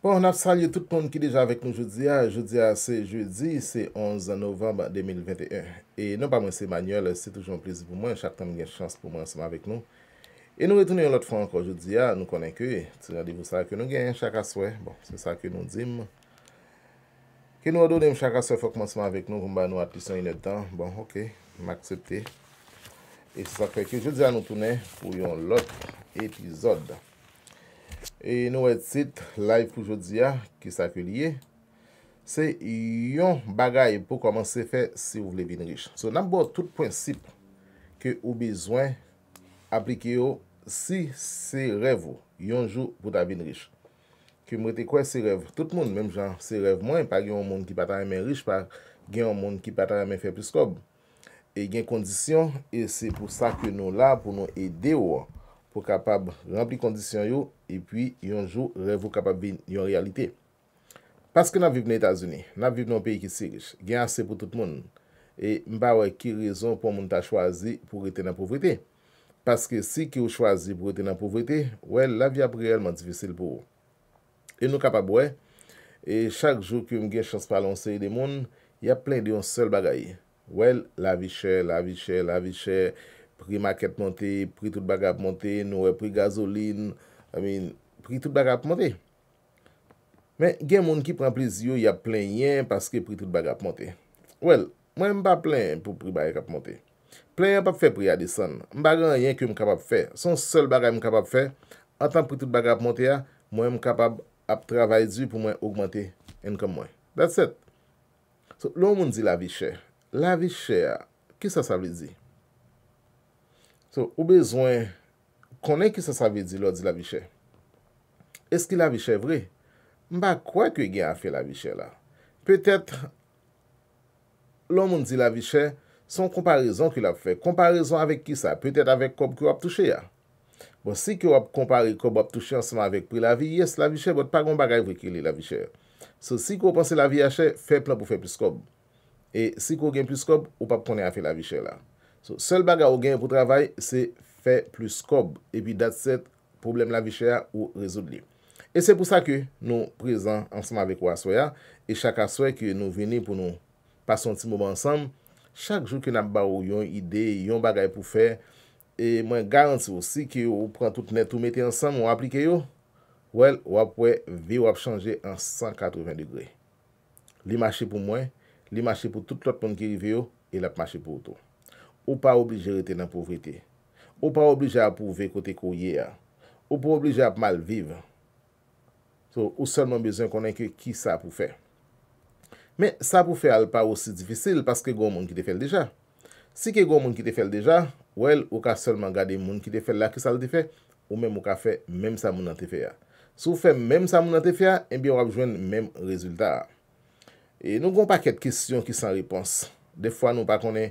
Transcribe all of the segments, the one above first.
Bon, nap salye tout ton ki deja avèk nou joudia. Joudia se joudi, se 11 novemb 2021. E non pa mwen se manyele, se toujoun plizi pou mwen, chak tan mwen gen chans pou mwen anseman avèk nou. E nou etounen yon lot fwa ankon joudia, nou konen ke. Tse jan di mousa akè nou gen, chak aswe. Bon, se sa akè nou dim. Ke nou adounen mou chak aswe fwa kon manseman avèk nou, koum ba nou atlisyon yon letan. Bon, ok, m aksepte. E se sa akè ki joudia ah, nou tounen pou yon lot epizod. E nou etit live pou jodia ki sa fye liye Se yon bagay pou koman se fe se ou vle bin riche So nan bo tout prinsip ke ou bezwen aplike yo Si se rev yo yon jou pou ta bin riche Ke mwete kwen se rev? Tout moun, menm jan se rev mwen Pa gen yon moun ki pata yon men riche Pa gen yon moun ki pata yon men fe plus kob E gen kondisyon E se pou sa ke nou la pou nou ede yo Po kapab rampli kondisyon yo E pi yonjou revou kapab bin yon realite. Paske nan vib nan Etasuni, nan vib nan peyi ki sirish, gen ase pou tout moun. E mba wè ki rezon pou moun ta chwazi pou rete nan povrete. Paske si ki ou chwazi pou rete nan povrete, wèl la vi ap reyelman difisil pou. E nou kapab wè, e chak jou ki mgen chans palanse yon de moun, yap plen di yon sel bagay. Wèl la vi chè, la vi chè, la vi chè, pri maket monté, pri tout bagay ap monté, nou wè pri gazolin... I mean, pritout bag ap monte. Men, gen moun ki pran pliz yo, ya plen yon, paske pritout bag ap monte. Well, mwen mba plen pou pritout bag ap monte. Plen yon pape fe pou yade san. Mba gran yon ke m kapap fe. Son sol bag ap m kapap fe, an tan pritout bag ap monte ya, mwen m kapap ap travay di pou mwen augmente en kom mwen. That's it. So, loun moun di la vi chè. La vi chè, kisa sa vizi? So, ou bezwen... Konen ki sa savi di lo di la vi chè? Eski la vi chè vre? Mba kwa ki gen a fe la vi chè la? Petèt loun moun di la vi chè son komparizon ki la fe. Komparizon avèk ki sa? Petèt avèk kob ki wap touche ya? Bon, si ki wap kompari kob wap touche ansama avèk pou la vi, yes, la vi chè. Vot pa gon bagay vweke li la vi chè. So, si ki wap ansè la vi a chè, fe plan pou fe plus kob. E, si ki wap gen plus kob, wap konen a fe la vi chè la. So, sel bagay wap gen pou travay, se... plus kob epi dat set problem la vi chaya ou rezoud li e se pou sa ke nou prezan ansama vek ou aswaya e chak aswaye ke nou veni pou nou pason ti mouba ansam chak joun ki nap ba ou yon ide yon bagay pou fe e mwen garanti ou si ki ou pran tout net ou mette ansam ou aplike yo wel wapwe vi wap chanje an 180 degre li mache pou mwen li mache pou tout lot moun ki rive yo e lap mache pou ou to ou pa oblige rete nan povrite Ou pa oblije ap pou ve kote kou ye ya. Ou pou oblije ap mal vive. So ou sol non bezon konen ke ki sa pou fe. Men sa pou fe al pa osi difisil. Paske goun moun ki te fel deja. Si ke goun moun ki te fel deja. Wel ou ka sol man gade moun ki te fel la ki sa l te fe. Ou men mou ka fe menm sa moun an te fe ya. Se ou fe menm sa moun an te fe ya. En bi ou ap jwen menm rezultat. E nou goun pa ket kisyon ki san ripons. De fwa nou pa konen.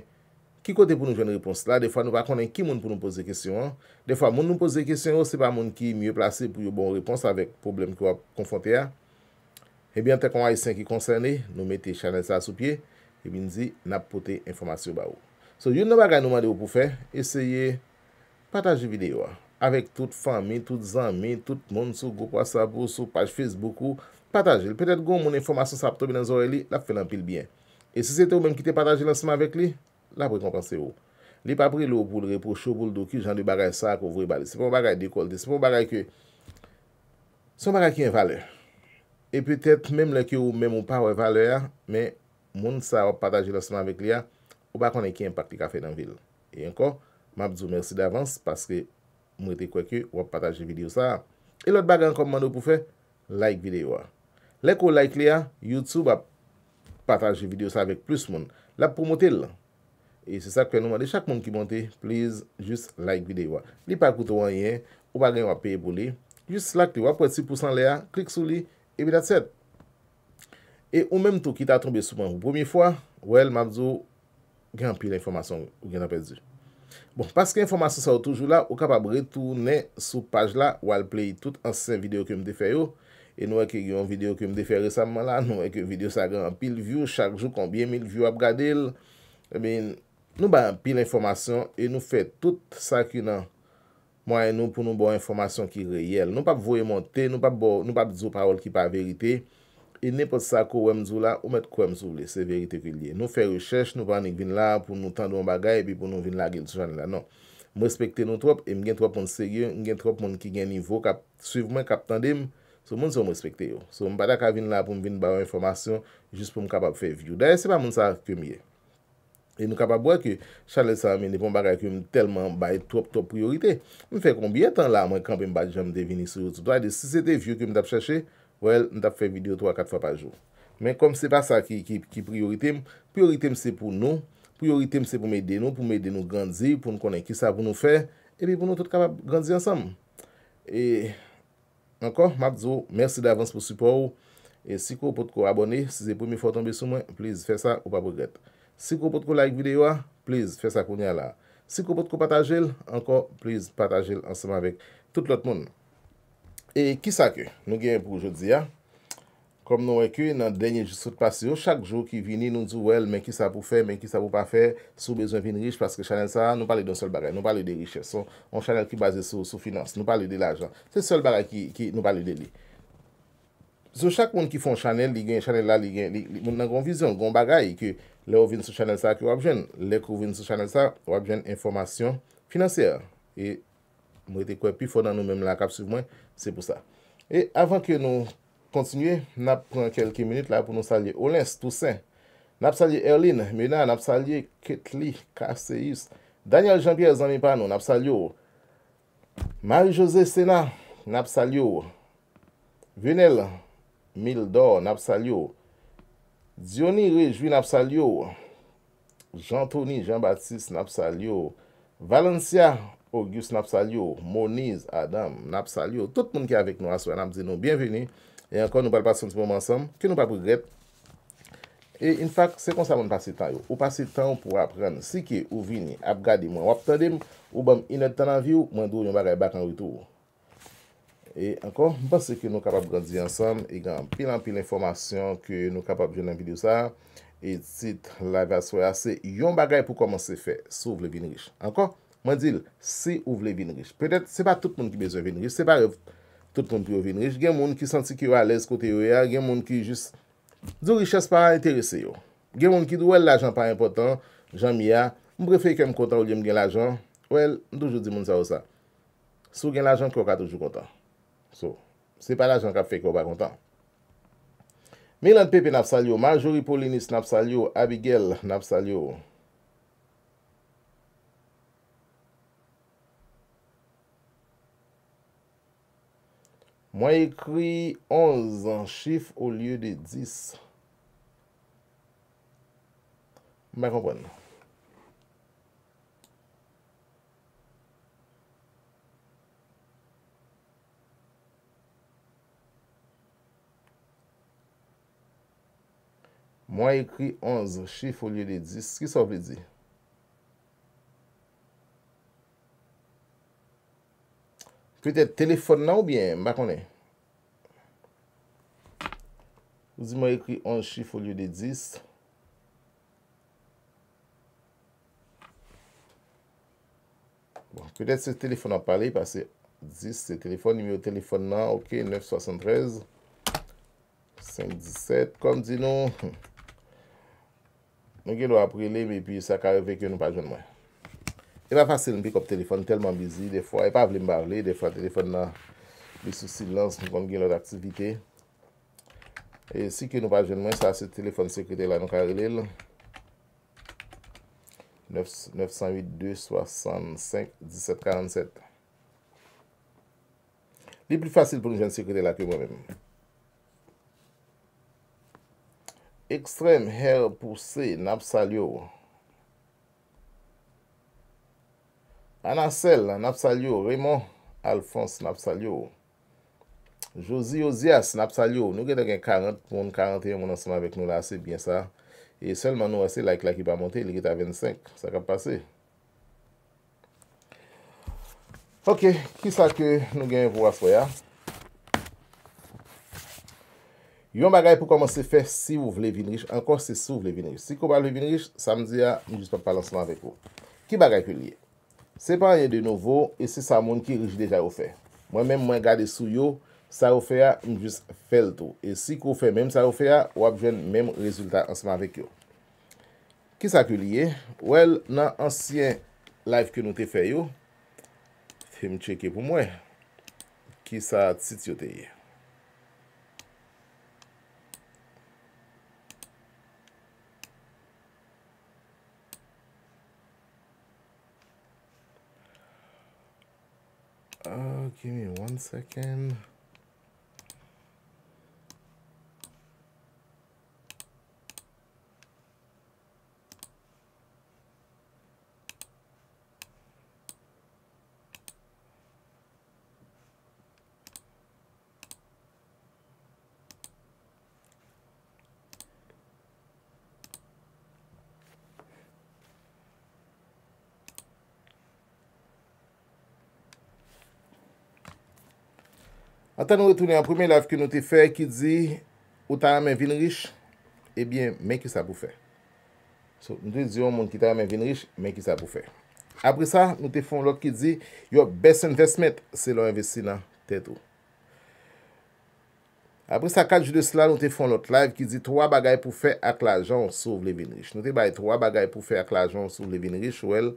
Ki kote pou nou jwene repons la? De fwa nou va konen ki moun pou nou pose kesyon an? De fwa moun nou pose kesyon an, se pa moun ki mye plase pou yo bon repons avek problem ki wap konfonte a? Ebyen, eh te kon a yi sen ki konserne, nou mette chanel sa sou pie, ebyen zi nap pote informasyon ba ou. So, yon nan bagay nou mande ou pou fe, esye pataje videyo an. Avek tout fami, tout zami, tout moun sou go kwa sabou, sou page Facebook ou, pataje. Petet goun moun informasyon sa ap tobe nan zore li, la fe lan pil bien. E se se te ou men ki te pataje lansman vek li La pou yi kompense ou. Li pa pri lou pou lre pou chou boul do ki jan di bagay sa kou vwe bali. Se pou bagay di kol de. Se pou bagay ki. Se pou bagay ki yon vale. E pwetet mem le ki ou mem ou pa wè vale ya. Me moun sa wap pataje rasyonan vek li ya. Ou bakon e ki yon pakti kafe nan vil. E yon ko. Mabdou mersi davans. Paske mwete kwe ki wap pataje video sa. E lot bagay an komando pou fe. Like video ya. Lek ou like li ya. Youtube wap pataje video sa vek plus moun. Lap pou motil. E se sa kwen nouman de chak moun ki monte, please, jist like videyo. Li pa koutou an yen, ou ba gen wap peye boli, jist slak li wap wet 6% le a, klik sou li, e bi dat set. E ou menm tou ki ta trombe souman ou pomiye fwa, wèl ma dzo gen apil informasyon ou gen apil zi. Bon, paske informasyon sa ou toujou la, ou kapab re tou nen sou paj la, wal play tout ansen videyo ke mde feyo. E nou e ke gen yon videyo ke mde feyo resamman la, nou e ke videyo sa gen apil view, chak jou konbyen mil view ap gade l. E ben... Nou ba pil informasyon e nou fe tout sakina mwa e nou pou nou bo informasyon ki reyel. Nou pap voye monte, nou pap bo, nou pap dzo parol ki pa verite. E ne pot sa ko wèm dzo la ou met ko wèm dzo le, se verite ki liye. Nou fe rechèche, nou pa anik vin la pou nou tan do mbaga e pi pou nou vin la gen sou jan la. Non, mwespekte nou trop, e mgen trop moun sege, mgen trop moun ki gen nivou, kap suiv mwen, kap tandem, sou moun se mwespekte yo. Sou mbada ka vin la pou mvin ba yo informasyon, jist pou m kapap fe view. Da e se pa moun sa fèmyeye. E nou kapab wè ki chalè sa mè nèpon bagay ki mè telman baye top top priorité. Mè fè konbyè tan la mwen kampè mba jèm dévini sou YouTube. Si se te vyo ki mè dap chèche, wèl, mè dap fè video 3-4 fwa pa jò. Mè kom se pa sa ki priorité mè, priorité mè se pou nou, priorité mè se pou mè dè nou, pou mè dè nou gandzi, pou nou konè ki sa pou nou fè, e bè pou nou tout kapab gandzi ansam. E ankon, mab zo, mèrsi dè avans pou support ou, e si kou pot kou abonè, si se pou mè fò tombe sou mwen, plez fè sa Si kou pot kou like videyo a, please, fè sa koun ya la. Si kou pot kou patajel, ankon, please, patajel ansem avèk tout lòt moun. E ki sa ke, nou gen pou jodi a, kom nou wè ke, nan denye jisout pasyon, chak jou ki vini, nou djou wèl, men ki sa pou fè, men ki sa pou pa fè, sou bezon vin riche, paske chanel sa a, nou palè d'on sol bagay, nou palè d'e riche, son chanel ki base sou finance, nou palè d'e l'ajan, se sol bagay ki nou palè d'e li. So chak moun ki fon chanel li gen, chanel la li gen, li moun nan kon vizyon, kon bagay ki le ou vin sou chanel sa ki wap jen, le ou vin sou chanel sa wap jen informasyon finanseyar. E mwen te kwen pi fon nan nou menm la kap su mwen, se pou sa. E avan ke nou kontinye, nap pran kelke minute la pou nou salye Olens, Toussaint, nap salye Erlin, mena nap salye Ketli, Kaseyus, Daniel Jean-Pierre Zanipano, nap salye ou. Marie-Josée Sénat, nap salye ou. Venel. Mildor Napsalyo, Dioni Rejoui Napsalyo, Jean-Toni Jean-Baptiste Napsalyo, Valencia Auguste Napsalyo, Moniz Adam Napsalyo. Tout moun ki avek nou aswa nan ap zin nou. Bienveni, e ankon nou pali pasyon ti pou moun ansam, ki nou pali pou grep. E in fact, se konsa moun pasi tan yo. Ou pasi tan pou apren si ki ou vini ap gadi mwen wap tade mwen, ou bom inet tan avyo, mwen dou yon bagay bakan wito yo. E ankon, bas se ke nou kapap grandzi ansan, e gan pilan pilan informasyon ke nou kapap jounan bidou sa, et sit la vaswa, se yon bagay pou koman se fe, se ou vle vin riche, ankon? Mwen dil, se ou vle vin riche, petet se ba tout moun ki bezo vin riche, se ba tout moun pi yo vin riche, gen moun ki santi ki yo a lez kote yo ya, gen moun ki jis, do riches pa a enterese yo, gen moun ki do wel la jan pa important, jan mi ya, mbrefe kem kontan ou jem gen la jan, wel, dojou di moun sa ou sa, sou gen la jan koka toujou kontan. So, se pa la jan kap fe kwa ba kontan. Milan Pepe napsalyo, Marjorie Paulinis napsalyo, Abigail napsalyo. Mwen ekri 11 an chif ou liye de 10. Mwen konpon nou. Mwa ekri 11 chif ou lye bon, de 10. Ski sa ou vle di? Pwede te telefon nan ou byen? Bakon e. Ou di mwa ekri 11 chif ou lye de 10. Pwede se telefon nan pale. Pwede se telefon nan pale. Ok, 973. 57, kom di nou. Nou gen nou aprele ve pi sa kare ve ke nou pa jen mwen. E pa fasil nou pe kop telefon, telman bizi. De fwa e pa vle mba vle, de fwa telefon nan bi sou silans nou kon gen lor aktivite. E si ke nou pa jen mwen, sa se telefon sekrete la nou karele. 908-265-1747 Li pli fasil pou nou jen sekrete la ke mwen mwen. Ekstrem Herpoussé Napsalyo Anasel Napsalyo Raymond Alphonse Napsalyo Josie Ozias Napsalyo Nou gen gen 40, 41 moun anseman vek nou la, sebyen sa E selman nou ase la ek la ki ba monte, li gen ta 25, sa kap pase Ok, ki sa ke nou gen vwa fwe ya? Yon bagay pou komanse fè si wou vle vinrich, ankon se sou vle vinrich. Si kou wale vinrich, samdia, mou jispe pal ansman vek yo. Ki bagay kou liye? Se panye de novo, e se sa moun ki riji deja wou fè. Mwen mèm mwen gade sou yo, sa wou fè ya, mou jispe fel tou. E si kou fè mèm sa wou fè ya, wap jwen mèm rezultat ansman vek yo. Ki sa kou liye? Wel, nan ansyen live ke nou te fè yo, fè mè cheke pou mwen, ki sa tit yo te ye. Oh, give me one second. Mwen tan nou retounen an premi laf ki nou te fè ki di Ou tan amè vin riche Ebyen eh men ki sa pou fè So nou te di yon moun ki tan amè vin riche Men ki sa pou fè Apre sa nou te fon lòk ki di Yo best investment se lò investi nan Tètou Apre sa kalj de sè la nou te fon lòk Laf ki di 3 bagay pou fè ak l'ajan Souv lè vin riche Nou te bay 3 bagay pou fè ak l'ajan souv lè vin riche Wel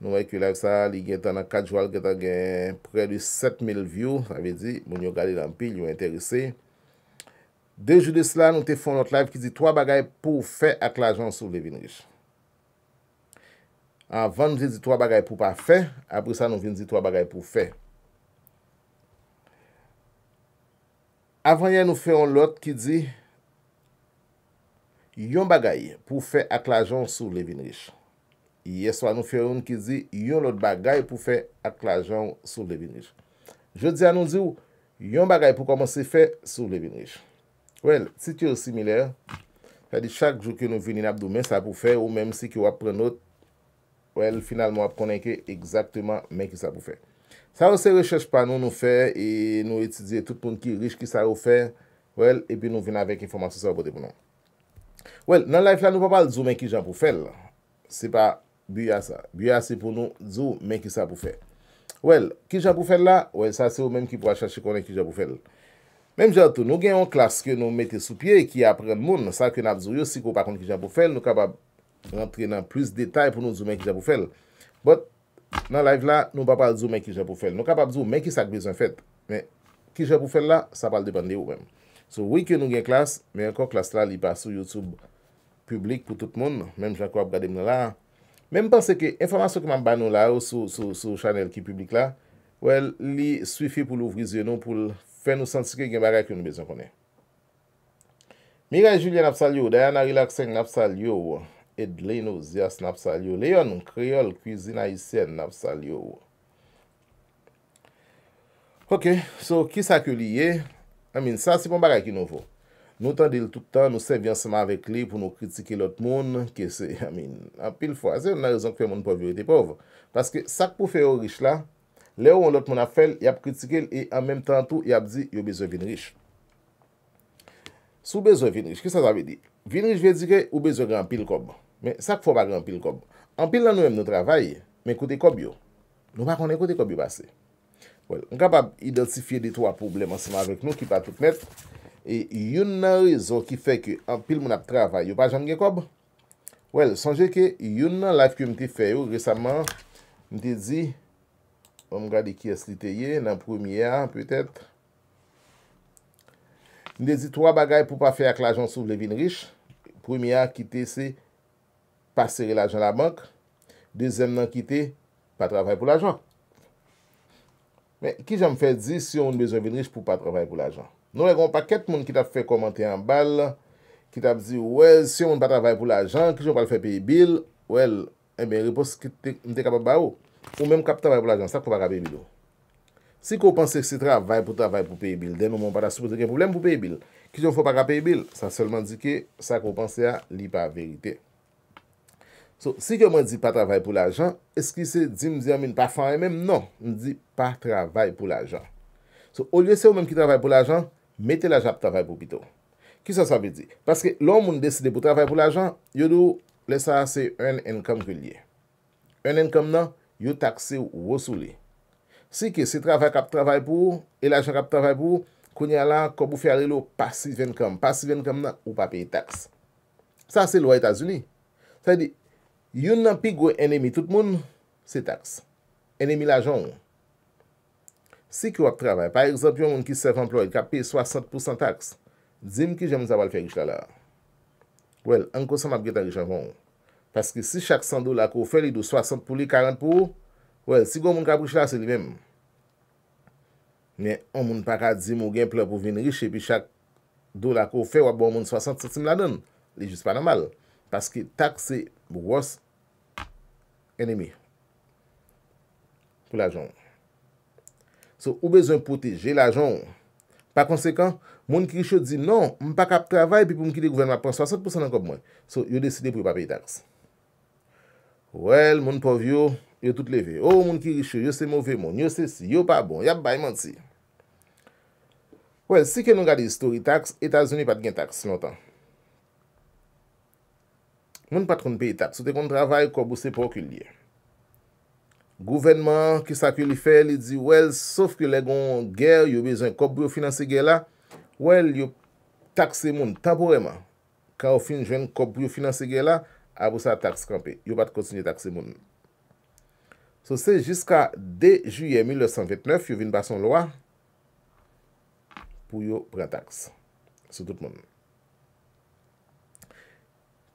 Nou wèk wèk wèk sa, li gen tanak 4 joual, gen tanak gen prè li 7000 view. Avè di, moun yo gade lampi, lyo interese. Dejou de sè la, nou te fon lot live ki di 3 bagay pou fè ak l'ajon sou Levine Riche. Avè nou di 3 bagay pou pa fè, apre sa nou vin di 3 bagay pou fè. Avè yè nou fè yon lot ki di, yon bagay pou fè ak l'ajon sou Levine Riche. Yeswa nou feyoun ki di yon lot bagay pou fe ak la jan sou levinrij. Je di an nou di ou, yon bagay pou komanse fe sou levinrij. Wel, titi ou similer, chak jou ki nou vini ap do men sa pou fe, ou menm si ki wap pre not, wel, finalman wap konenke ekzakteman men ki sa pou fe. Sa ou se rechèche pa nou nou fe, nou etidye tout poun ki rich ki sa ou fe, wel, epi nou vini avèk informasyon sa ou bote pou nou. Wel, nan laif la nou pa pal zou men ki jan pou fe, se pa... Buya sa. Buya se pou nou zou men ki sa pou fè. Well, ki jan pou fè la, wè sa se ou men ki pou a chache konen ki jan pou fè. Menm jato, nou gen yon klas ke nou mette sou pie, ki apren moun, sa ke nap zou yo, si ko pa konen ki jan pou fè, nou kapab rentre nan plus detay pou nou zou men ki jan pou fè. But, nan live la, nou pa pal zou men ki jan pou fè. Nou kapab zou men ki sa kbezon fèt. Men, ki jan pou fè la, sa pal depande ou men. So, wè ke nou gen klas, men yon kon klas la li pa sou YouTube publik pou tout moun. Menm jato, ap gade mnen la Men mpense ke, informasyon keman ban nou la ou sou chanel ki publik la, well, li swifi pou l'ouvrizyon nou pou l'fen nou sensike gen bagay ki nou bezon konen. Miray Julien napsalyo, Diana Rilaksen napsalyo, Edleno Zias napsalyo, Leon Kriol Kouzina Isen napsalyo. Ok, so ki sa ke li ye, amin, sa si pon bagay ki nou vwo. Nou tan dil toutan, nou sevyansman vek li pou nou kritike lout moun. Kese, amin, apil fwa. Ase, nou nan rezon ki fwe moun povirite pov. Paske sak pou fwe yo rish la, le yo yon lout moun ap fwel, yap kritike l, e an menm tan tou, yap di, yo bezo vin rish. Sou bezo vin rish, ki sa zave di? Vin rish ve di ke, yo bezo gran pil kob. Sak fwa ba gran pil kob. An pil la nou em nou travaye, men kote kob yo. Nou pa konen kote kob yo pase. Nou kapab idotifiye di tro ap problemansman vek nou ki pa tout nette. E yon nan rezon ki fe ki an pil moun ap travay yo pa jan gen kob? Wel, sanje ke yon nan laf ki yo mte fe yo resanman, mte di, mwen gade ki es li te ye, nan premia, pwetet. Mte di, 3 bagay pou pa fe ak lajan sou vle vin riche. Premia, ki te se pa seri lajan la bank. Dezem nan ki te, pa travay pou lajan. Men, ki jan mfe di si yon mwen vin riche pou pa travay pou lajan? Nou yon pa ket moun ki ta fe komante yon bal, ki ta be di, wèl, si yon moun pa travay pou l'ajan, ki joun pa le fe pey bil, wèl, yon mè repos ki te kapab ba ou, ou mèm kap travay pou l'ajan, sak pou pa ka pey bil ou. Si kou panse ki se travay pou travay pou pey bil, demè moun pa ta soupe de gen poublem pou pey bil, ki joun pou pa ka pey bil, sa solman di ki, sa kou panse a li pa verite. So, si kou mwen di pa travay pou l'ajan, eski se di mwen di amin pa fany mèm? Non, mwen di pa travay pou l'ajan Mette la jan ap travay pou pito. Ki sa sa pe di? Paske loun moun deside pou travay pou la jan, yo dou le sa se earn income ke liye. Earn income nan, yo takse ou wosou li. Si ki se travay kap travay pou, e la jan kap travay pou, konye la, kon pou fere lo passive income. Passive income nan, ou pa pe tax. Sa se lwa Etats-Unis. Sa di, yon nan pi gwe enemi tout moun, se tax. Enemi la jan ou. Si ki wak travay. Par exemple, yon moun ki serve employe kapi 60% tax. Dizim ki jen moun zaval fe gich la la. Wel, an kosan map geta gich avon. Paske si chak 100 do lakou fe li do 60 pou li 40 pou. Wel, si goun moun kapi gich la se li vem. Men, yon moun pakad zim ou gen plo pou vin riche. Pi chak do lakou fe wak bon moun 60 centime la den. Li jis pa nan mal. Paske tax se mou wos enemi. Kou la joun. So, ou bezon proteje lajon. Pa konsekant, moun ki risho di, non, m pa kap travay, pi pou m ki de gouverna pan 60% an kop mwen. So, yo deside pou yo pa pey taks. Wel, moun pov yo, yo tout leve. Oh, moun ki risho, yo se move mon, yo se si, yo pa bon, yap bay man si. Wel, si ke nou gade histori taks, Etats-Unis pat gen taks, lontan. Moun patron pey taks, se te kon travay, kop bouse poky liye. Gouvenman, kisa ki li fe, li di, wel, sauf ki le gon ger, yo bezwen kop biyo finanse ge la, wel, yo takse moun taboureman. Ka ou fin jwen kop biyo finanse ge la, apousa takse kampi. Yo bat kontinye takse moun. So se, jiska de juye 1989, yo vin bason lwa pou yo prataks. Soutout moun.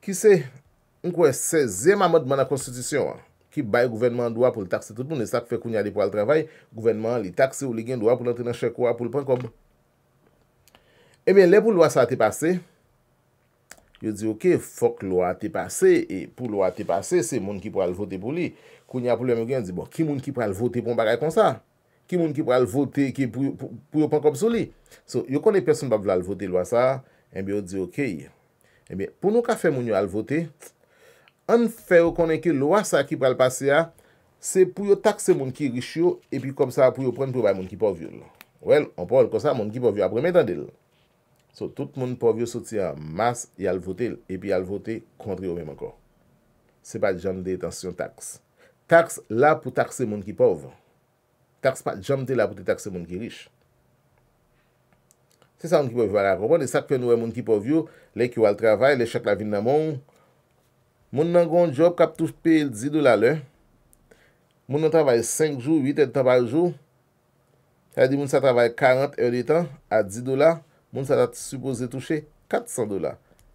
Ki se, mkwe, se zema mod mwana konstitusyon an. ki bay gouvenman dwa pou l takse tout moun, e sak fe koun ya di pou al travay, gouvenman li takse ou li gen dwa pou l atinan chek wap pou l pankop. E ben, le pou l wasa te pase, yo di ok, fok l wasa te pase, e pou l wasa te pase, se moun ki pou al vote pou li, koun ya pou l wama gen, di bo, ki moun ki pou al vote pou mba gaya kon sa? Ki moun ki pou al vote pou yon pankop sou li? So, yo konen peson bak vla al vote l wasa, e eh ben yo di ok, e eh ben, pou nou ka fe moun yo al vote, ff, An fè ou konen ke lwa sa ki pral pase ya, se pou yo takse moun ki rish yo, epi kom sa pou yo pren pou bay moun ki pov yon. Wel, an pou al kon sa, moun ki pov yon apre metan del. So, tout moun pov yon soutien mas, yal vote, epi yal vote kontre yo menm anko. Se pa jan de etansyon taks. Taks la pou takse moun ki pov. Taks pa jan de la pou te takse moun ki rish. Se sa moun ki pov yon, wala kompon, le sakpe nou wè e moun ki pov yon, le ki wal travay, le chak la vin nan moun, Moun nan goun job kap touche pe 10 dola lè, moun nan travay 5 jou, 8 etan par jou, yadi moun sa travay 40 etan a 10 dola, moun sa tap suppose touche 400 dola.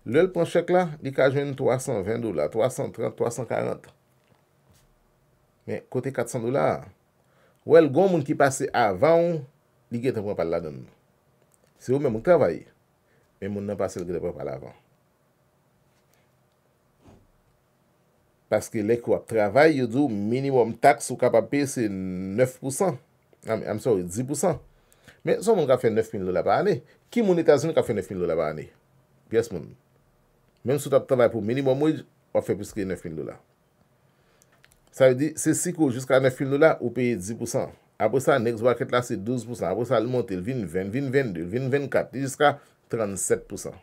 Lè l'pon chèk la, li kajwen 320 dola, 330, 340. Mè kote 400 dola. Wè l'goun moun ki pase avan, li getan pou an pal la don. Se ou mè moun travay, moun nan pase l'grepon pal avan. Paske lek wap travay yo do minimum taks ou kap ap pe se 9% Amso ou 10% Men son moun ka fe 9000 dola pa ane Ki moun Etasouni ka fe 9000 dola pa ane? Pyes moun Men sou tap travay pou minimum waj, wap fe pwiske 9000 dola Sa yu di, se si ko jiska 9000 dola, ou peye 10% Apo sa, nek zwa ket la se 12% Apo sa, l montel 20, 20, 22, 20, 24, jiska 37%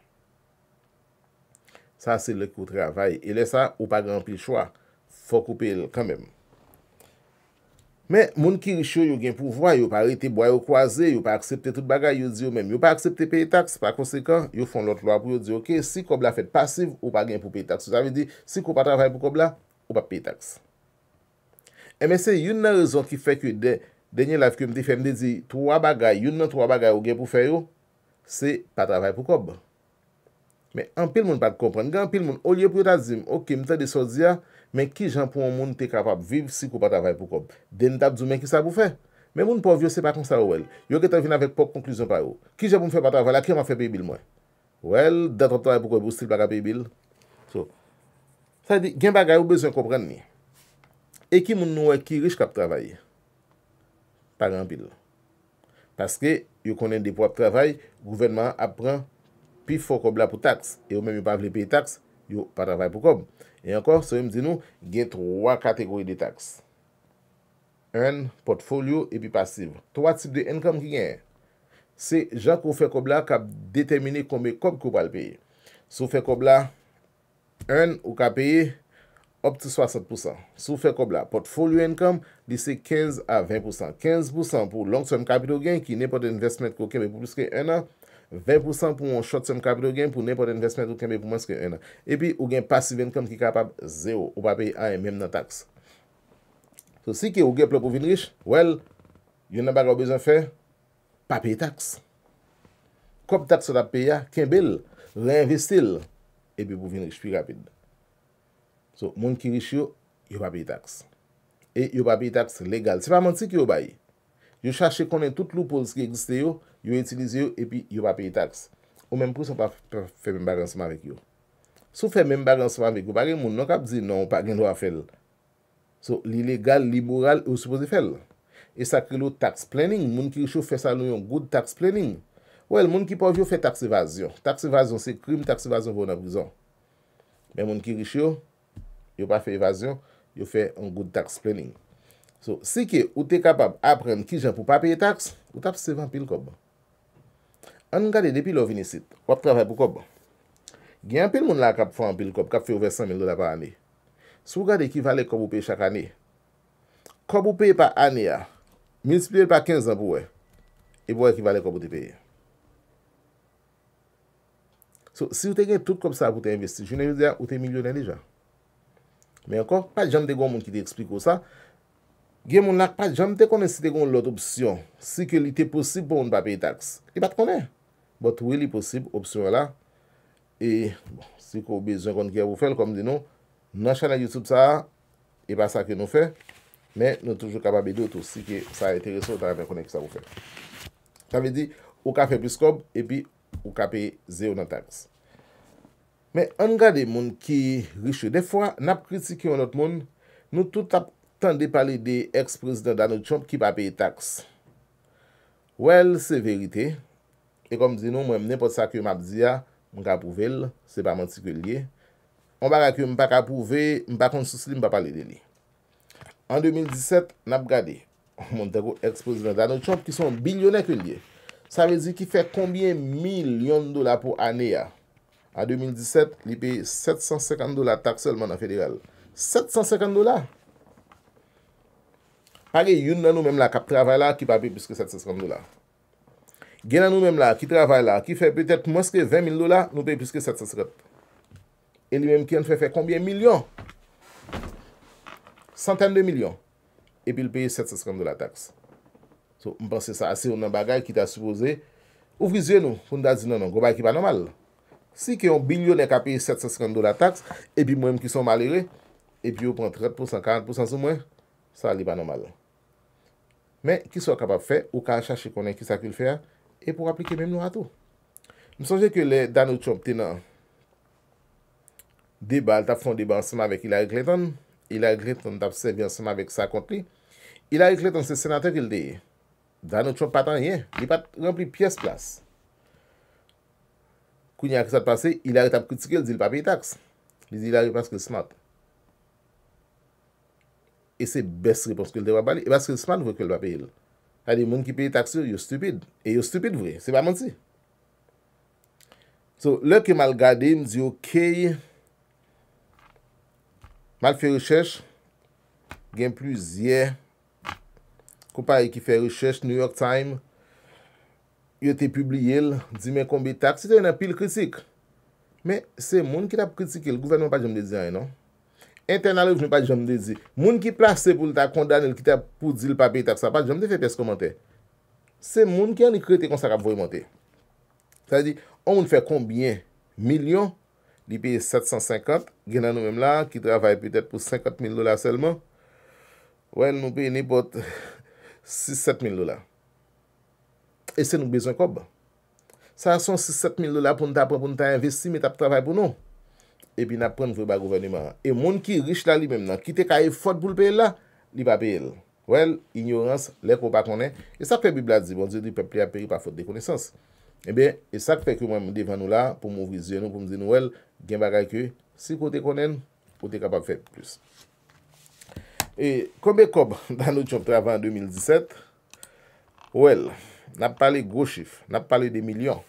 Sa se lek pou travay. E le sa, ou pa granpil chwa. Fok ou pel kanmem. Men, moun ki rishyo yo gen pou vwa, yo pa rete boya ou kwaze, yo pa aksepte tout bagay, yo di yo men, yo pa aksepte pey taks, pa konsekant, yo fon lot lwa pou yo di, ok, si kob la fet pasiv, ou pa gen pou pey taks. Sa mi di, si ko pa travay pou kob la, ou pa pey taks. E men se, yon nan rezon ki fek yo de, denye lafke mti femde di, tou wabagay, yon nan tou wabagay ou gen pou feyo, se pa travay pou kob. Men, an pil moun pat kompren, gen an pil moun, ou liye pou yon tazim, ok, mwen te de soziya, men ki jan pou moun te kapap viv si pou patavay pou kop, den tap zoumen ki sa pou fe, men moun pou vyo se pa kon sa wèl, yon ke te vin avèk pou konklizyon pa yon, ki jan pou mwen fe patavay, la ki yon ma fe pe bil mwen? Wèl, detotoy pou kwe pou stil pa ka pe bil, so. Sa di, gen bagay ou bezon kompren ni. E ki moun nou wè ki rish kap travay? Par an pil. Paske, yon konen de po ap travay, gouvenman ap pran pi fò kob la pou tax, e ou mèm yon pa vle pay tax, yon pa travay pou kob. E ankor, sou yon m di nou, gen 3 kategori de tax. Earn, portfolio, epi passive. 3 tip de income ki gen. Se jan kou fè kob la, ka determine kou mè kob kou pal paye. Sou fè kob la, earn ou ka paye, opti 60%. Sou fè kob la, portfolio income, di se 15 a 20%. 15% pou long-term capital gen, ki ne pot investment kou kèm e pou plus ke 1 an, 20% pou yon short sum kapri yon gen, pou nepo de investment ou kenbe pou mwanske yon nan. E pi, yon gen pasive income ki kapab, zero. Yon pa paye a, yon men nan tax. So, si ki yon gen ple pou vin riche, well, yon nan baga ou bezan fe, pa paye tax. Kop tax yon ap paye a, kenbel, le investil, e pi pou vin riche pi rapid. So, moun ki riche yon, yon pa paye tax. E, yon pa paye tax legal. Se pa mwansi ki yon bayi, yon chache konen tout loupol se ki egiste yon, yo yon itilize yo epi yo pa peye tax. Ou menm pou sou pa fe membagansman vek yo. Sou fe membagansman vek yo bagen, moun nan kap zi nan ou pa gen do a fel. So, li legal, li moral, yo sou pose fel. E sakri lo tax planning, moun ki rishyo fe sa nou yon good tax planning. Ou el moun ki pov yo fe tax evasion. Tax evasion se krim, tax evasion voun aprizon. Men moun ki rishyo, yo pa fe evasion, yo fe yon good tax planning. Si ke ou te kapab apren ki jan pou pa peye tax, ou tap sevan pil kob. An gade depi lò vini sit, wap travè pou kob. Gen apèl moun la kap fò anpil kob, kap fè ouve 100 mil do la pa anè. Sou gade ekivalè kob ou paye chak anè. Kob ou paye pa anè ya, mitspilè pa 15 an pou wè, e pou wè ekivalè kob ou te paye. So, si ou te gen tout kob sa pou te investi, jounè yon de ya, ou te milyonè de jan. Men akò, pa jante kon moun ki te ekspliko sa. Gen moun la, pa jante konen si te kon lòt opsyon, si ke li te posib pou moun pa paye taks. E pat konen. E pat konen. Bout wili posib, opsyon la. E, bon, si kou bezon konti ki a wou fel, kom di nou, nan chanel YouTube sa, e pa sa ki nou fe, men nou toujou kaba be doutou, si ki sa a etere son, ta kame konen ki sa wou fel. Ta ve di, ou ka fe piskob, e pi ou ka pe ze ou nan tax. Men, an gade moun ki riche, defwa, nap kritike ou not moun, nou tout ap tende pale de ex-president Donald Trump ki pa pe tax. Well, se verite, E kom di nou, mwen mnen pot sa ke m ap di ya, m ka pouvel, se pa manti ke liye. On baka ke m pa ka pouvel, m bakon sou sli, m pa pali li. An 2017, nap gade, m monteko ekspozimenta. An nou chomp ki son bilyone ke liye. Sa vezi ki fe kombien milyon dola pou aneya. An 2017, li pe 750 dola tak sol man an federal. 750 dola? Ake, yon nan nou menm la kap travay la ki pa pe pise 750 dola. Genan nou menm la, ki travay la, ki fe petet mweske 20.000 do la, nou pey pwiske 750. E li menm ki an fe fe konbyen milyon? Santen de milyon? E pi l pey 750 do la taks. So, mpense sa, ase yon nan bagay ki ta supose, ouvri zye nou, yon da zin nan nan, go bay ki ban normal. Si ki yon bilyo nen ka pey 750 do la taks, e pi mwenm ki son malere, e pi yon pren 30%, 40% zon mwen, sa li ban normal. Men, ki so kapap fe, ou ka achache konen ki sa ki l fey, E pou aplike mèm nou atou. M saje ke le danoutchop tè nan debal, tap fon debal ansema vek ilare kletan, ilare kletan tap sebi ansema vek sa kont li, ilare kletan se senatèk il de, danoutchop patan ye, li pat rempli piyes plas. Kou nye ak sa te pase, ilare tap kritike, li di l papi taks, li di ilare paske l smat. E se besre poske l deva bani, e baske l smat nou vek l papi il. Adi moun ki pe tax yo, yo stupide. E yo stupide vwe, se ba monsi. So, lò ki mal gade, mzi yo keye, mal fe recheche, gen pluzye, koupare ki fe recheche, New York Times, yo te publiye l, di men kon be tax, se te yon apil kritik. Me, se moun ki tap kritik el, gouvanon pa jom de diye ane, non? Interna lou jme pa di jom de di, moun ki plase pou lta kondane l kita pou di l papi tap sa pati, jom de fe pes komante. Se moun ki an li krete konsag ap voye monte. Sa di, an moun fe kombien milyon, li pe 750, genan nou menm la, ki travay petet pou 50.000 lola selman, wèl nou pe nipot 6-7.000 lola. E se nou bezon kob. Sa son 6-7.000 lola pou nta apon pou nta investi, me tap travay pou nou. epi nap pren vre ba goveniman. E moun ki rich la li mem nan, ki te ka e fote pou l peye la, li pa peye la. Wel, ignorans, lek w pa konen, e sak pe bi bla di, bon di di pe ple ap peri pa fote de konesans. Eh e be, e sak pe ki mwen mde panou la, pou moun vizyon nou, pou mwen zin nou, wel, gen baka ke, si kote konen, kote kapak fe plus. E, kome kob, dan nou chom travan 2017, wel, nap pale gros chif, nap pale de milyon.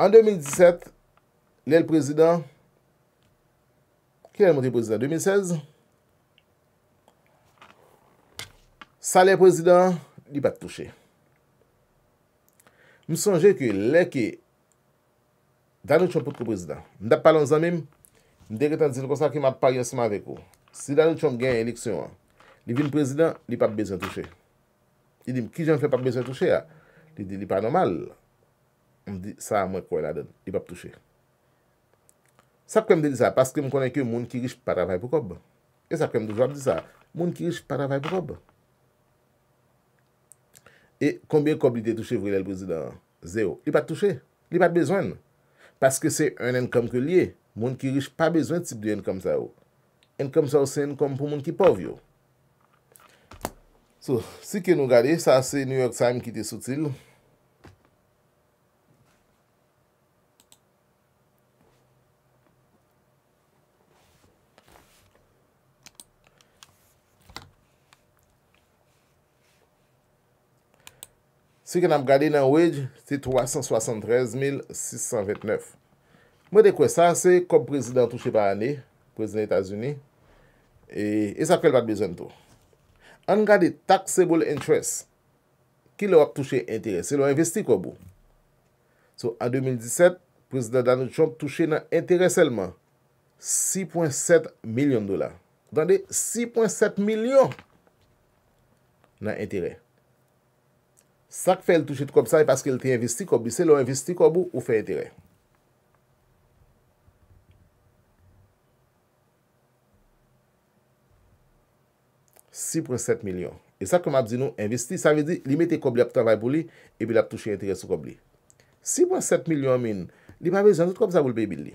An 2017, lèl prezident, Kè lè moun di prezident 2016. Salè prezident, li pat touche. M sange kè lè ki danou chon pou tko prezident. M dap palon zanmim, m dekè tan di zin kon sa ki m ap pari anseman vek ou. Si danou chon gen eliksyon, li vin prezident, li pat bezen touche. I dim ki jen fè pat bezen touche ya, li di li pa anomal. M di sa mwen kwen la den, li pat touche. Sa kwenm de di sa, paske m konen ke moun ki rish pa ravay pou kob. E sa kwenm doujwa di sa, moun ki rish pa ravay pou kob. E konbyen kob li de touche vrelel brezidant? Ze yo, li pa touche, li pa bezwen. Paske se an enkom ke liye, moun ki rish pa bezwen tip di enkom sa yo. Enkom sa yo se enkom pou moun ki pov yo. So, si ke nou gade, sa se New York Times ki te sotil. Se ki nam gade nan wèj, se 373,629. Mwè de kwen sa, se kom prezident touche pa anè, prezident Etats-Unis, e, e sa fèl pat bezèn tou. An gade taxable interest, ki lò ap touche intere, se lò investi kòbou. So, an 2017, prezident Donald Trump touche nan intere selman, 6,7 milyon dola. Dan de 6,7 milyon nan intere. Sak fe el touche tout kob sa e paske el te investi kob li, se lo investi kob ou fe entere. 6.7 milyon. E sak ke map zin nou investi, sa ve di li mete kob li ap travay pou li, e bil ap touche entere sou kob li. 6.7 milyon min, li pa ve zan tout kob sa pou lbe bil li.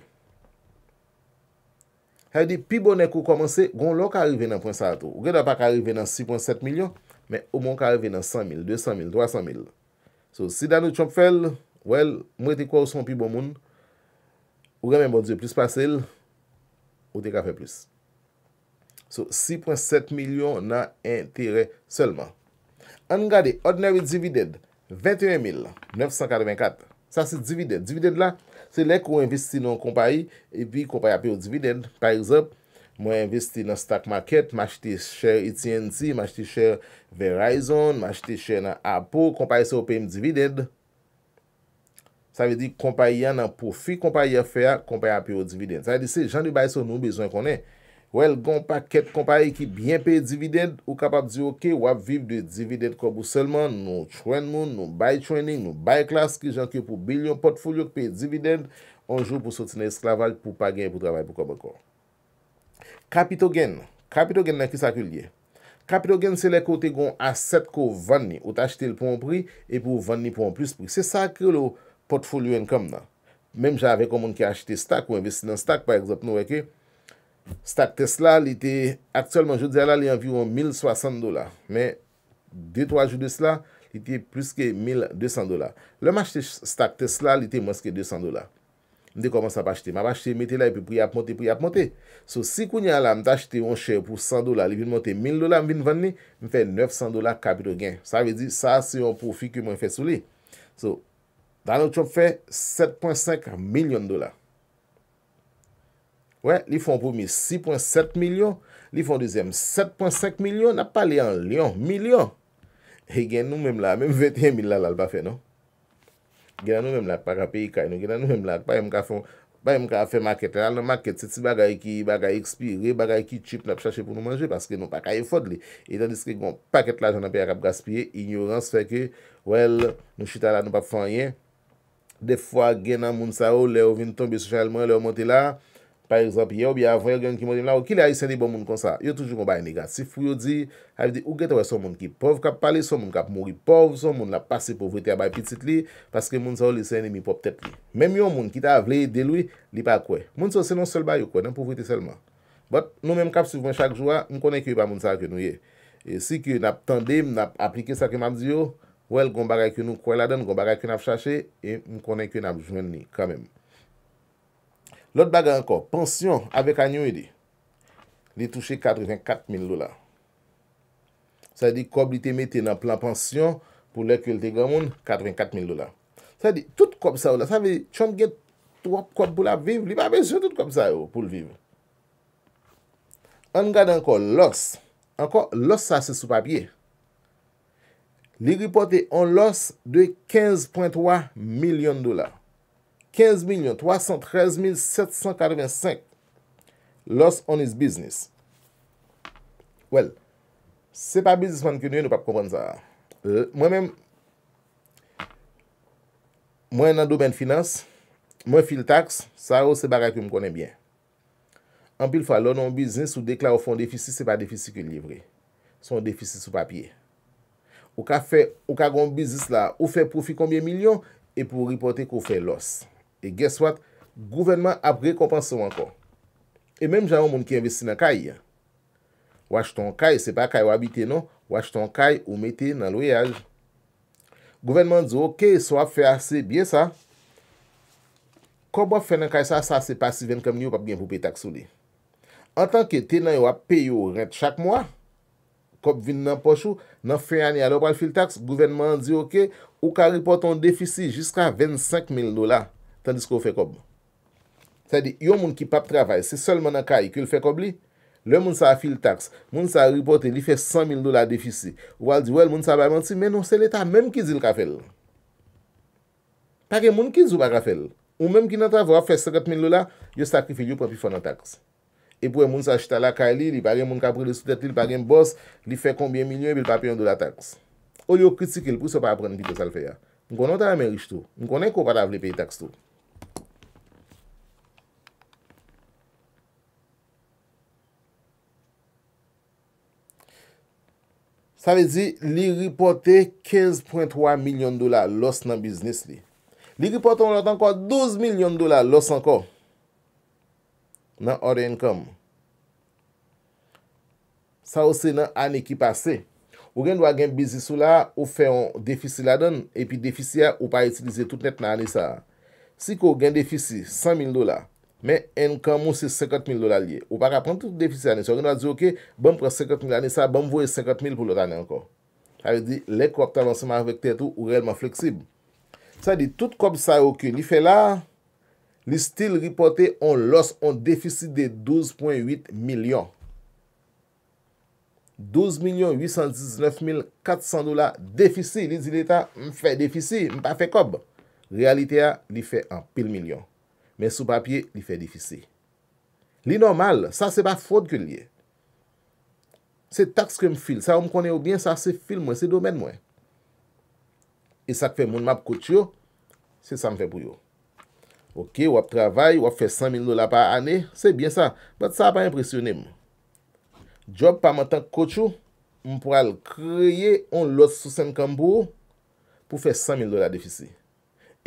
Hay di pi bonen kou komanse, goun lò ka arrive nan pwensalato. Ou gè da pa ka arrive nan 6.7 milyon. Men, ou moun ka arve nan 100 000, 200 000, 300 000. So, si dan nou chok fel, well, mwen te kwa ou son pi bon moun. Ou gen men bon diyo, plus pa sel, ou te ka fe plus. So, 6.7 milyon nan entere selman. An gade, ordinary dividend, 21.984. Sa si dividend. Dividend la, se lek ou investi non kompaye, e pi kompaye api ou dividend. Par exemple. mwen investi nan stak maket, mwen achete share ETNT, mwen achete share Verizon, mwen achete share nan Apo, kompaye se ou pèm dividèd. Sa vè di kompaye yon nan profi, kompaye yon fè a, kompaye apè ou dividèd. Sa vè di se, jan di baye se ou nou bezwen konè. Wel, gon paket kompaye ki byen pè dividèd, ou kapap di ok, wap viv de dividèd kòbou selman, nou chwenmoun, nou baye chwenning, nou baye klas ki jan ki pou bilion potfolyo kèpè dividèd, anjou pou sotine esklavaj, pou pagèm pou trav Kapito gen, kapito gen nan ki sa ke liye, kapito gen se le kote kon aset kon van ni, ou t'achete l pou an pri, e pou van ni pou an plus pri, se sa ke lo potfolio en kom nan Mem jave kon moun ki achete stak ou investi nan stak, par exemple nou weke, stak Tesla li te, aktuelman jote zela li envi ou 1060 dolar, me 2-3 jou de stak, li te plus ke 1200 dolar Lem achete stak Tesla li te mwoske 200 dolar Mde koman sa pa achete. Ma pa achete, meti la, epi pri ap monte, pri ap monte. So, si kounya la, mta achete yon chè pou 100 dola, li vin monte 1000 dola, vin vande ni, mi fè 900 dola kapito gen. Sa ve di, sa se yon profi ki mwen fè sou li. So, dan nou chop fè, 7.5 milyon dola. Ouè, li fon pou mi 6.7 milyon, li fon dizem 7.5 milyon, na pa li an lion, milyon. E gen nou mèm la, mèm 21 milyon la lal pa fè, nou. genan nou menm lak pa ka pe i kay nou genan nou menm lak pa yon mka fè maket an nan maket se ti bagay ki bagay ekspire bagay ki chip la pe chache pou nou manje paske nou pa kay fode li etan diske bon paket la janan pe a kap gaspye ignorans feke well nou chita la nou pa pe fanyen defwa genan moun sa ou le ou vin tonbe sosyalman le ou monte la Par exemple, ye ou bi avon yon gen ki moun di mla ou, ki li a yi sèni bon moun kon sa? Yo toujou kon bay nega. Sifou yo di, a yi di, ou gete wè son moun ki pov kap pale, son moun kap mori pov, son moun la pase povite a bay pitit li, paske moun sa ou li sèni mi po ptet li. Mem yo moun ki ta avleye delwi, li pa kwe. Moun sa ou se non sel bay yo kwe, nan povite selman. Bot, nou men mkap suvwen chak jwa, m konen ki wè ba moun sa akwen nou ye. Si ki wè nap tendem, nap aplike sa keman di yo, wèl kon bagay ki nou kwe laden, kon bagay ki nap chache Lot baga anko, pansyon avek a nyon ydi, li touche 84.000 dola. Sa ydi, kob li te mete nan plan pansyon pou lèk yon te gamoun, 84.000 dola. Sa ydi, tout kob sa yo la, sa ydi, chan gen 3 kob pou la viv, li pa besyon tout kob sa yo pou l'viv. An gade anko, los, anko, los sa se sou papye. Li ripote, an los de 15.3 milyon dola. 15,313,785 Loss on his business Well Se pa bizisman ki nou yon nou pa pou kompon sa Mwen euh, men Mwen nan domen finance Mwen fil tax Sa ou se barak yon m konen bien An pil fa lò nan bizis Ou dekla ou fon defisi se pa defisi ki livre Se fon defisi sou papye Ou ka fè Ou ka gon bizis la ou fè profi konbyen milyon E pou ripote kou fè loss Et guess what? Gouvernement ap rekompanso anko. Et mèm jan moun ki investi nan kay. Wach ton kay, se pa kay wabite non. Wach ton kay ou mette nan loyage. Gouvernement di ok, so ap fe ase bie sa. Kop wap fe nan kay sa, sa se pasi ven kèm nyo pap gen pou pe taksou li. En tanke te nan yo ap pe yo rent chak mwa, kop vin nan pochou, nan fe ane alopal fil taks, Gouvernement di ok, ou ka ripote an defisi jiska 25 mil dola. Tandis ki ou fe kob. Sadi, yon moun ki pap travay, se sol manakay ki ou fe kob li, le moun sa fil taks, moun sa ripote li fe 100.000 dolar defisi, ou al di wel moun sa babansi, menon se leta menm ki zil kafel. Pake moun ki zil pa kafel, ou menm ki nan travay fe 50.000 dolar, yo sakrifi yo papi fonan taks. E pou e moun sa chitala ka li, li pake moun ka prele sutet, li pake mbos, li fe konbyen minyon, li pape yon dolar taks. Ou yo kritikil, pou se pa apreni ki de sal fe ya. Mwen konon ta me rish tou, mwen konon ko pata vle pey taks tou Sa vezi li ripote 15.3 milyon dola los nan biznis li. Li ripote on lòt anko 12 milyon dola los anko nan ori enkom. Sa ou se nan ane ki pase. Ou gen dwa gen biznis ou la ou fe yon defisi la don. Epi defisi ya ou pa itilize tout net nan ane sa. Si ko gen defisi 100 milyon dola. Men en kan moun se sekat mil do la liye. Ou pa ka pran tout defisi ane. Se orin a di ok, bom pran sekat mil ane, sa bom vwe sekat mil pou lot ane anko. A ve di, lek wap ta lansman vek te tou ou rellman fleksib. Sa di, tout kob sa ok. Ni fe la, li stil ripote, on los, on defisi de 12.8 milyon. 12 milyon 819 mil 400 dola defisi. Ni di lita, m fe defisi, m pa fe kob. Realite a, ni fe an pil milyon. Men sou papye, li fè difisi. Li normal, sa se ba fote ke liye. Se taks ke m fil, sa ou m konye ou bien, sa se fil mwen, se domen mwen. E sa ke fè moun map koti yo, se sa m fè pou yo. Ok, wap travay, wap fè 100.000 dola par ane, se bien sa. Bat sa apan impresyonem. Job pa man tak koti yo, m pou al kreye, on lot sou sen kambou, pou fè 100.000 dola difisi.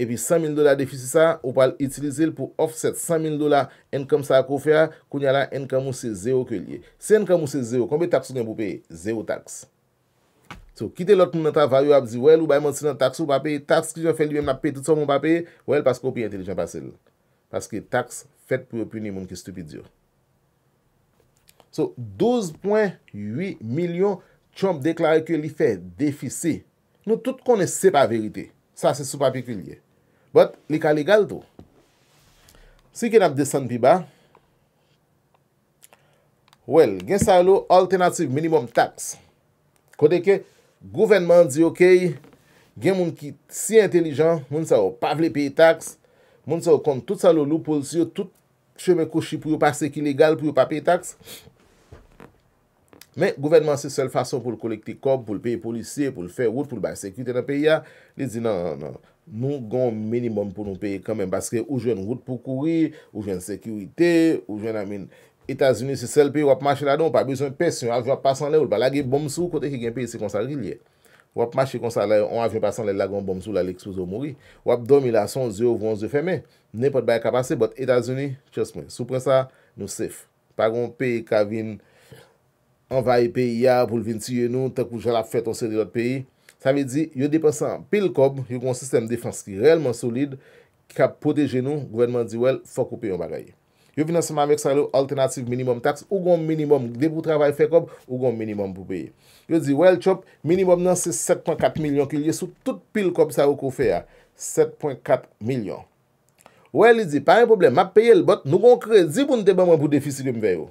epi 100,000 dola defisi sa, ou pal itilize l pou offset 100,000 dola en kom sa a koufea, kou nye la en kamou se 0 ke liye. Se en kamou se 0, konbe taksu gen pou pe? 0 taks. So, kite lot moun anta vayou ap zi, wèl ou bay monsi nan taksu ou pa pe, taks ki jwen fè libe mna pe, tout sa moun pa pe, wèl paske ou pi entelijan pasel. Paske taks fèt pou opini moun ki stupid yo. So, 12.8 milyon, Trump deklare ke li fè defisi. Nou tout konne se pa verite. Sa se sou pa pe kou liye. But, li ka legal tou. Si ki nap desan pi ba, well, gen sa lo alternative minimum tax. Kode ke, gouvernement di yo ke, gen moun ki si intelijan, moun sa yo pa vle pay tax, moun sa yo kont tout sa lo loupol si yo, tout cheme kouchi pou yo pa seki legal, pou yo pa pay tax, Men, gouvenman se sel fason pou l kolekti kob, pou l peyi polisye, pou l fey wout, pou l bay sekwite nan peyi ya, li zi nan nan nan nan, nou gon minimum pou nou peyi kanmen, baske ou jwen wout pou kouri, ou jwen sekwite, ou jwen amin. Etasuni se sel peyi wap mache la don, pa bizon pes, yon avyon pasan le, ou l balage bom sou kote ki gen peyi se konsaliliye. Wap mache se konsaliliye, an avyon pasan le lagon bom sou la liksou zo mouri. Wap domi la son, zyo vwons de feme, nepot bay kapase, bot Etasuni, chos mwen, sou prensa, nou sef. Paron peyi kavin... anvaye peyi ya, pou l vinti ye nou, tek pou jalap fet, on se de lot peyi. Sa ve di, yo depensan pil kob, yo kon sistem defans ki relman solide, ki ka poteje nou, gwenman di, wel, fok ou peyi an bagay. Yo finansman meksan lo, alternatif minimum tax, ou kon minimum, de pou travay fe kob, ou kon minimum pou peyi. Yo di, wel, tchop, minimum nan se 7.4 milyon ki liye sou tout pil kob sa wou kou fe ya. 7.4 milyon. Wel, li di, pa yon problem, ma peye l bot, nou kon krezi pou n debe mwen pou defisi li mveyo.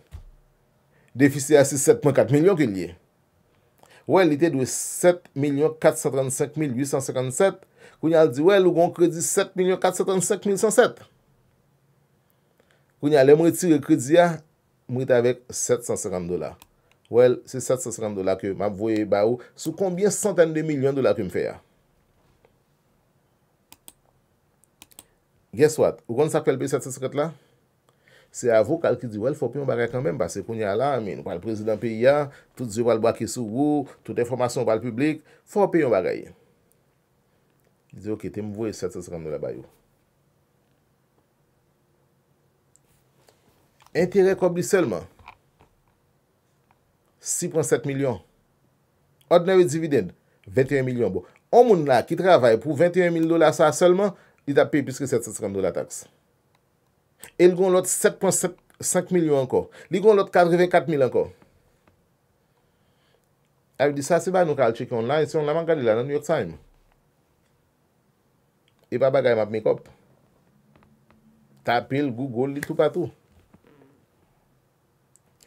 Deficit a si 7.4 milyon ke liye. Wel, li te dwe 7 milyon 435 mil 857. Kwenye al di, wel, ou kon kredi 7 milyon 435 mil 107. Kwenye al le mweti re kredi a, mweti avek 750 dola. Wel, se 750 dola ke mwap vwe ba ou, sou konbyen santan de milyon dola ke mwfe a. Guess what? Ou kon sa kvel pe 705 la? Se avokal ki di, wèl, fò pè yon bagay kanmèm, ba se poun yon alarmè, nou pa l prezidant pè yon, tout zi wèl wakè sou wou, tout informasyon wèl publik, fò pè yon bagay. Di di, ok, te mwou e 700 gram do la bayou. Interè kobli selman, 6.7 milyon. Ordnè wè dividènd, 21 milyon bo. O moun la ki travè pou 21 milyon do la sa selman, li da pè piskè 700 gram do la taks. E li goun lot 7.5 milyon anko. Li goun lot 44 milyon anko. E wè di sa se ba nou ka al cheke online, se yon la man gade la nan yot sa yon. E pa bagay map make up. Ta apil, google, li tout patou.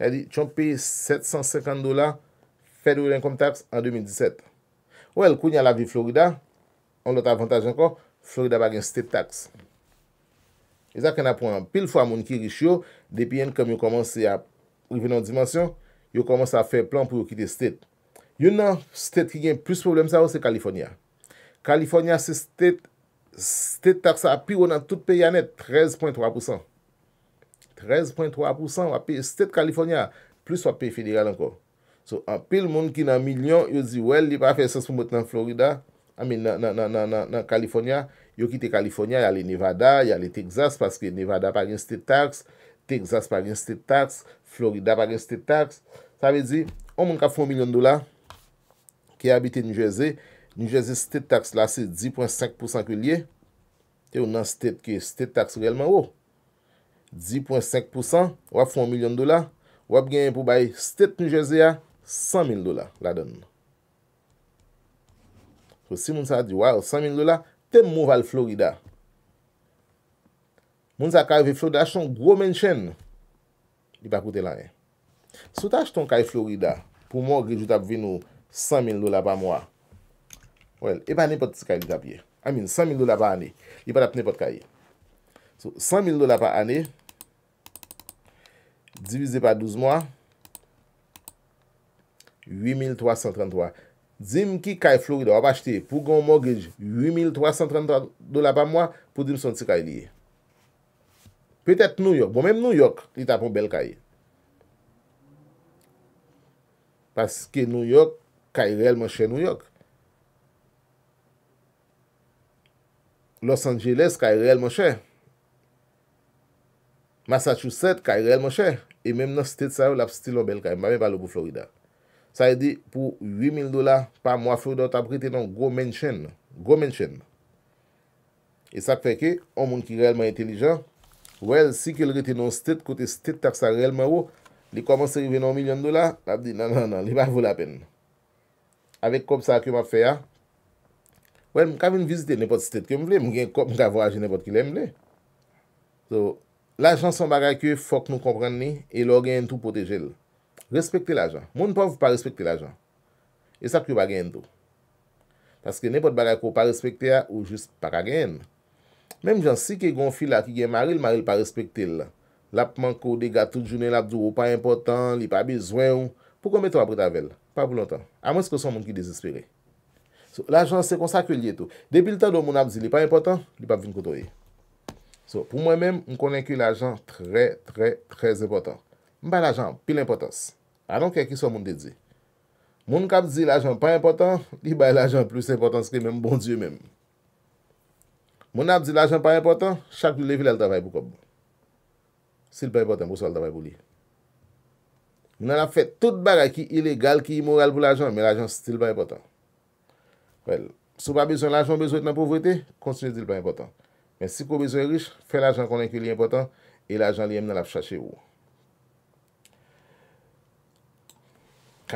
E di, chon pe 750 dola, fed ou renkom tax an 2017. Ou el kou nye la vi Florida, an lot avantage anko, Florida bagen state tax. Esak en apwen an pil fwa moun ki rish yo, depi en kom yo komanse a ouvenan dimansyon, yo komanse a fe plan pou yo kite stet. Yo nan stet ki gen plus problem sa ou se California. California se stet taksa api ou nan tout pe yanet 13.3%. 13.3% wapi stet California plus wapi federal anko. So an pil moun ki nan milyon yo di wel li pa fe sens pou mout nan Florida. Ami nan Kaliforniya, yo ki te Kaliforniya, yale Nevada, yale Texas, paske Nevada pa gen sted tax, Texas pa gen sted tax, Florida pa gen sted tax. Sa ve di, o moun ka foun milyon dola, ki abite Njese, Njese sted tax la se 10.5% ki liye, te ou nan sted ki sted tax rellman ou. 10.5%, wap foun milyon dola, wap gen yon pou bay sted Njese ya, 100.000 dola la don nou. Si moun sa di, waw, 100,000 dola, tem moun val Florida. Moun sa ka ve Florida, ach ton gro men chen. I pa koute lan e. Eh. Sou ta ach ton ka e Florida, pou moun genjout ap venou 100,000 dola pa mwa. Wel, e pa nepot se ka e ditap ye. Amin, 100,000 dola pa ane, i pa tap nepot ka ye. So, 100,000 dola pa ane, divize pa 12 mwa, 8,333 dola. Zim ki kay Florida wap achte pou goun mortgage 8,333 dola pa mwa pou zim son ti kay liye. Petet New York, bon menm New York li tapon bel kaye. Paske New York kay relman chè New York. Los Angeles kay relman chè. Massachusetts kay relman chè. E menm non sted sa yo lap stilon bel kaye, mame palo pou Florida. Sa e di pou 8000 dola pa mwafou do tap rete nan gomen chen. Gomen chen. E sa peke, an moun ki rellman entelijan, wel, si ke l rete nan sted kote sted tak sa rellman ou, li koman se rive nan 1 milyon dola, ap di nan nan nan, li ba vou la pen. Awek kom sa ke mwap fe ya. Wel, mkavoun vizite nepot sted ke mwle, mwen gen kom gavou aje nepot ki lemle. So, la chan son bagay ke fok nou kompran ni, e lor gen tout pote jel. Respekte l'ajan. Moun pov pa respekte l'ajan. E sakyo pa gen tou. Paske nepot ba la kou pa respekte a ou just pa ka gen. Mem jan si ke gonfi la ki gen maril, maril pa respekte l. Lap man kou de gato jounen lap djou ou pa important, li pa bezwen ou. Pou kon mette wapre ta vel? Pa pou lontan. A mwen se ke son moun ki dezespere. So l'ajan se konsakwe li etou. Depil ta do moun ap zi li pa important, li pa vin koto e. So pou mwen men m konen ki l'ajan tre tre trez important. M pa l'ajan pil importans. Adon kèk ki so moun de dze. Moun kap di l'ajan pa important, li bay l'ajan plus important, skè mèm bon diyo mèm. Moun ap di l'ajan pa important, chak li levile al davay pou kòp bon. Stil pa important pou sa al davay pou li. Moun an ap fè tout bagay ki ilégal, ki imoral pou l'ajan, men l'ajan stil pa important. Sou pa bezon l'ajan bezon et nan povreté, kontsine di l'ajan pa important. Men si ko bezon e riche, fè l'ajan konen ki li important, e l'ajan li em nan ap chache ou.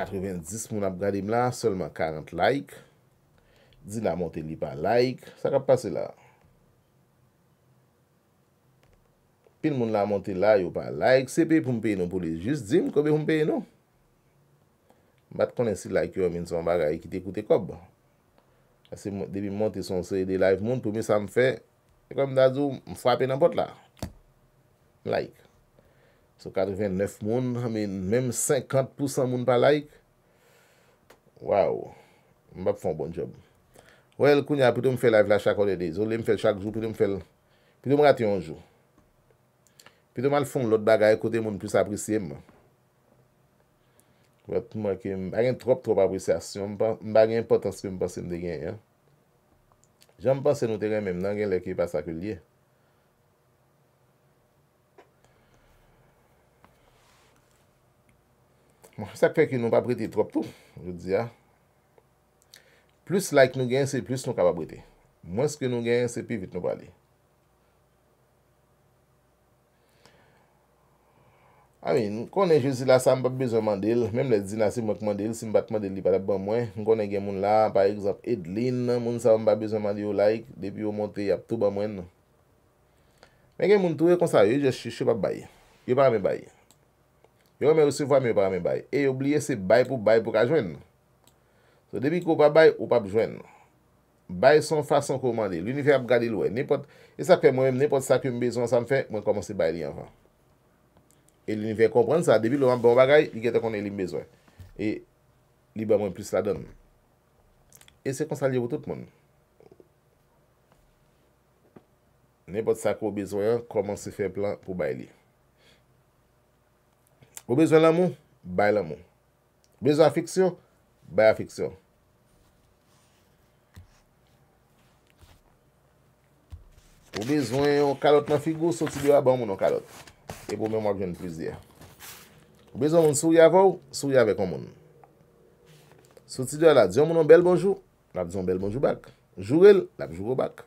90 moun ap gadim la, solman 40 like, di la monte li pa like, sa kap pase la. Pin moun la monte la, yo pa like, sepe pou mpe yon pou li jist, zim, kobe mpe yon. Bat konen si like yo, min son bagay, ki te koute kob. Asi, debi monte son se de live moun, pou mi sa m fe, ekwa m da zou, m fwape nan pot la. Like. So 89 moun, mèm 50% moun pa like. Waw, mbap fon bon job. Wèl, koun ya, pwede m fèl live la chakore de. Zolè m fèl chakjou, pwede m fèl, pwede m rati anjou. Pwede m al fon lòt bagay, kote moun pwese apresye m. Wèl, m wakèm, agen trop trop apresye asyon, m bagèm potansi m basen de gen. Jèm basen ou teren mèm, nan gen lèkèy pas akèlyè. Mwa, sak fe ki nou pa brete trop tou. Jou di ya. Ah. Plus like nou gen, se plus nou ka pa brete. Mwen se ke nou gen, se pi vit nou pa li. A mi, nou konen jesila sa mba bezon mandel. Mem le dinasi mwen mandel. Si mbat mandel li pa la ban mwen. Nou konen gen moun la, par ekzop, Edlin. Moun sa mba bezon mandel yo like. Depi yo monte, ap tou ban mwen nou. Men gen moun tou, yo konsa yo, yo chou pa baye. Yo pa rame baye. Yo men resi vwa men ou parame bay. E oubliye se bay pou bay pou ka jwen. Se debi kou pa bay, ou pa jwen. Bay son fason kou mande. L'univers ap gade lwen. E sa kwen mwen men, nepot sa kwen mbezwen sa mfen, mwen komanse bay li anvan. E l'univers kompran sa, debi lwen mba bon bagay, li kwen te konen li mbezwen. E li ban mwen plus la don. E se konsalye wotot mwen. Nepot sa kwen mbezwen, komanse fe plan pou bay li anvan. Ou bezwen la moun, bay la moun. Ou bezwen a fiksyon, bay a fiksyon. Ou bezwen karot nan figou, sotidyo a ban moun an karot. E pou men mwa geni prizye. Ou bezwen moun sou ya vaw, sou ya vek an moun. Sotidyo a la diyon moun an bel bonjou, la biyon bel bonjou bak. Jouel, la biyon bonjou bak.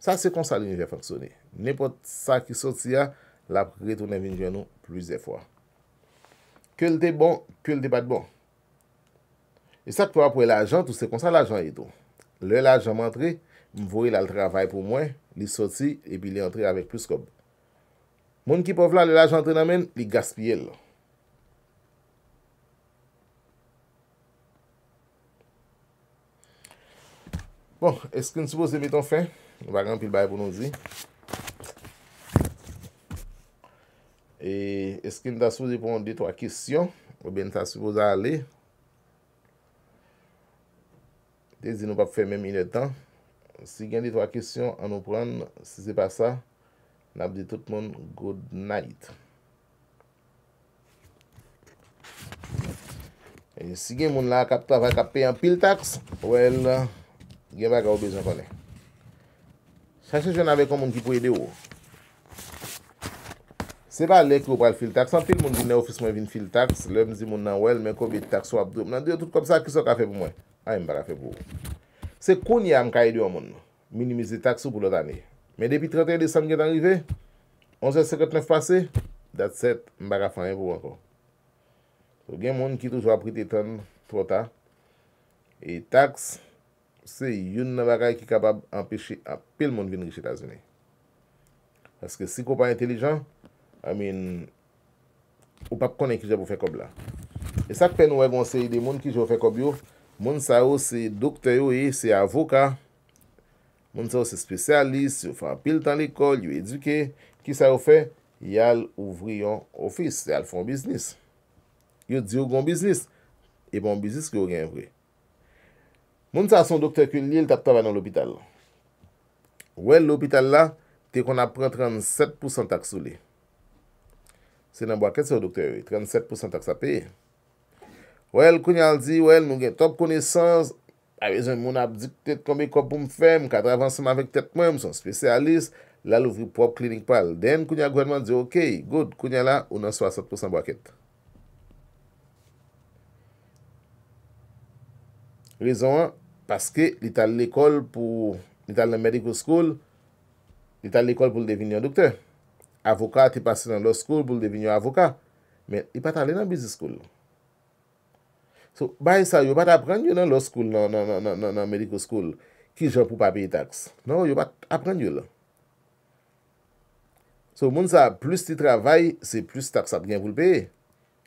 Sa se konsa li nje faksone. Ne pot sa ki sotia, la preto ne vin geni prizye fwa. Kèl te bon, kèl te pat bon. E sa kwa pou el ajan, tou se konsa el ajan eto. Le lajan mantre, mvou el al travay pou mwen, li soti, epi li antre avèk plus kob. Moun ki po vlan le lajan antre namen, li gaspye lò. Bon, eske n supose de meton fin? On va rampil bay pou nou di. E, eske nou ta souze pou moun dey to a kisyon, ou ben ta souze pou zale. Te zi nou pa pou fèmè mi netan. Si gen dey to a kisyon, an nou pran, si zi pa sa, nabdi tout moun good night. E, si gen moun la kap to ava kap pey an pil taks, ou el, gen pa ka ou bejan konen. Sase jen avè kon moun ki pou ede ou. Se ba lek lopal fil taks, an pil moun binne ofis mwen vin fil taks, lèm zi moun nan wèl men kovid taks wap dèm, nan diyo tout kom sa, ki so ka fe pou mwen? Ay mbara fe pou mwen. Se koun ya mkaye diyo moun, minimize taks pou lòt anè. Men depi 31 desanm gen tanrive, 11.59 pase, dat set mbara fanyen pou wakon. So gen moun ki toujwa prite ton trota, e taks, se youn nan wakay ki kabab anpeche apil moun vin riche Etazenè. Aske si kopan intelijan, Amin, ou pa konen ki je pou fe kob la. E sak pen ouwe gonseri de moun ki je pou fe kob yo, moun sa yo se dokte yo e, se avoka, moun sa yo se spesyalist, yo fa pil tan l'ekol, yo eduke, ki sa yo fe, yal ouvri yon ofis, yal fon biznis. Yo diyo goun biznis, e bon biznis ki yo genvri. Moun sa son dokte kwen li el taktaba nan l'opital. Wè l'opital la, te kon apren 37% taksou li. Se nan bwaket se ou doktere, 37% tak sa peye. Wel, kounyan al di, wel, nou gen top kounesans, a rezon moun ap dik tet kombe kop pou m fem, kadre avanseman vek tet mwen, m son spesyalist, la louvri prop klinik pal. Den, kounyan gwenman di, ok, good, kounyan la, ou nan 60% bwaket. Rezon an, paske, li tal l'ekol pou, li tal nan medical school, li tal l'ekol pou l'devinyan doktere. Avokat te pase nan law school pou devinyo avokat. Men, i pat ale nan business school. So, bay sa, yo bat apren yon nan law school, nan medical school, ki jan pou pa pey taks. Non, yo bat apren yon lan. So, moun sa, plus ti travay, se plus taks ap gen pou l pey.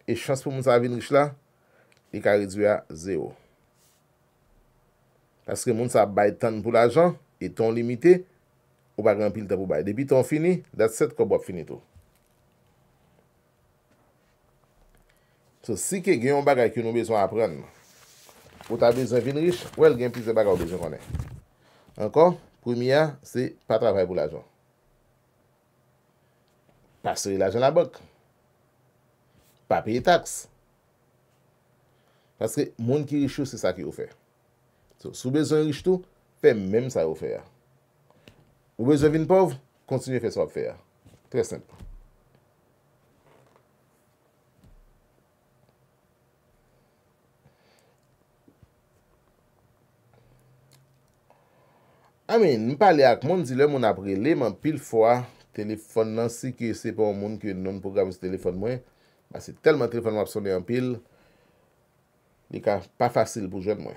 E chans pou moun sa avin rich la, li ka ridu ya zero. Aske moun sa bay tan pou l ajan, eton limité. Ou bagan pil te pou bay. Depi ton fini, dat set ko bop fini tou. So, si ke genyon bagan ki nou bezon apren, ou ta bezon vin rich, wel gen pil se bagan ou bezon konen. Ankon, premia, se pa travay pou lajon. Pa seri lajon la bok. Pa peri taks. Paske, moun ki richou, se sa ki oufer. So, sou bezon rich tou, pe menm sa oufer ya. Ou bejevin pov, kontinye fè so ap fè ya. Tres senp. Ame, nipa le ak, moun dile moun ap releman pil fwa, telefon nan si ki se pa ou moun ki non program se telefon mwen, ba se telman telefon moun ap sonye an pil, ni ka pa fasil pou jen mwen.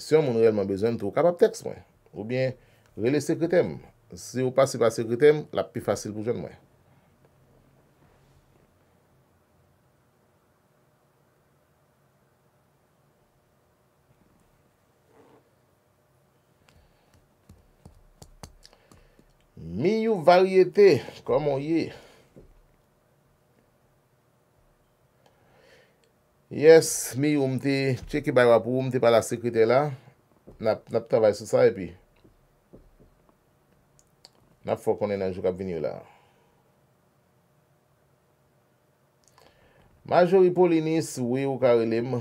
Si yon moun reyelman bezen, tou kap ap teks mwen. Ou bien, Rele sekretem. Se ou pasi pa sekretem, la pi fasil pou jen mwen. Mi yu variyete, kwa mwen ye. Yes, mi yu mdi, che ki bay wap ou mdi pa la sekrete la, nap tabay sou sa epi. Nap fò konen nan jok ap vini ou la. Majori polinis, wè ou karelem.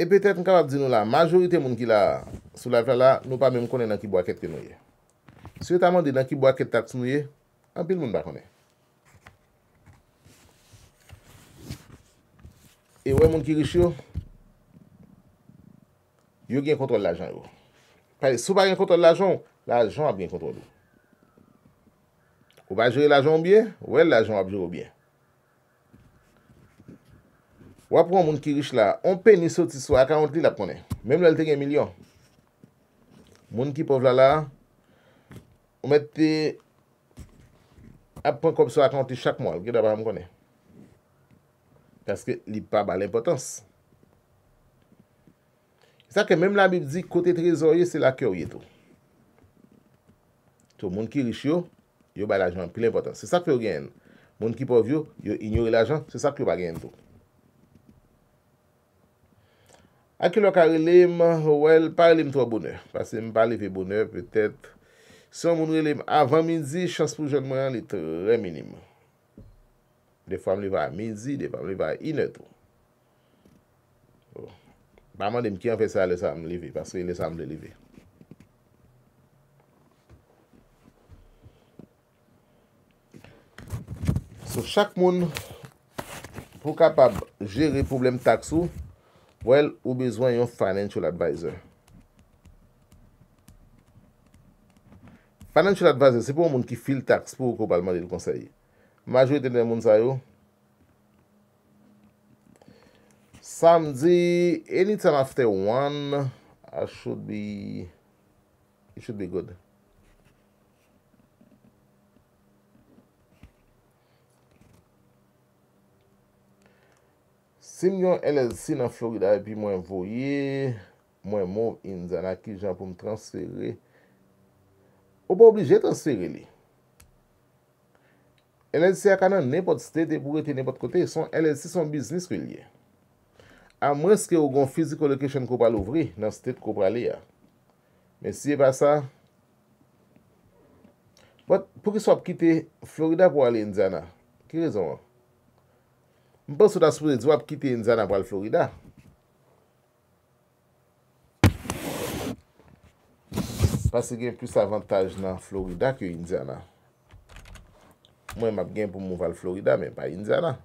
E petèt nkabab di nou la, majori te moun ki la, sou la vè la, nou pa mèm konen nan ki bo akèd ke nou ye. Sou yot amande nan ki bo akèd taks nou ye, anpil moun bak konen. E wè moun ki rish yo, yo gen kontrol la jan yo. Pade, sou pa gen kontor l'ajon, l'ajon ap gen kontor do. Ou ba jere l'ajon ou bie, ou el l'ajon ap jere ou bie. Ou ap ron moun ki riche la, on pe ni soti sou akant li la pwone. Mem lal te gen milyon. Moun ki povla la, ou mette ap pwen komp sou akant li chak moun, alke daba mwone. Kaske li pa ba l'impotans. Sa ke menm la bib di kote trezorye, se la kyo ye tou. Tou moun ki rish yo, yo bay l'ajan plen potan. Se sa ki yo gen, moun ki pov yo, yo ignyori l'ajan, se sa ki yo bay gen tou. Ake lo ka relem, well, pa relem tou a boner. Pase mi pale fe boner, petet. Se moun relem avan minzi, chans pou jen mwen yon li tre minim. De fwa mle va minzi, de fwa mle va iner tou. Maman dem ki an fè sa a lè sa am lè vè, pasè yon lè sa am lè lè vè. Sou chak moun, pou kapab jèri poublem taksou, wèl, ou bezwen yon financial advisor. Financial advisor, se pou moun ki fil taks, pou ou kopalman di l'konsey. Majwè tenè moun sayo, Samdi, any time after 1, I should be good. Sim yon LSC nan Florida epi mwen voye, mwen mou in zanakijan pou m transfere. Ou pou oblije transfere li. LSC a kane nepot stete e pou rete nepot kote, son LSC son biznis ki liye. Amreske yo gon fiziko lokesyon kou pal ouvri nan stet kou pal li ya. Men siye pa sa. Po ki sou ap kite Florida pou ale Indiana. Ki rezon yo? Mpo sou da sou de di wap kite Indiana pou ale Florida. Pase gen plus avantaj nan Florida ke Indiana. Mwen map gen pou mouval Florida men pa Indiana.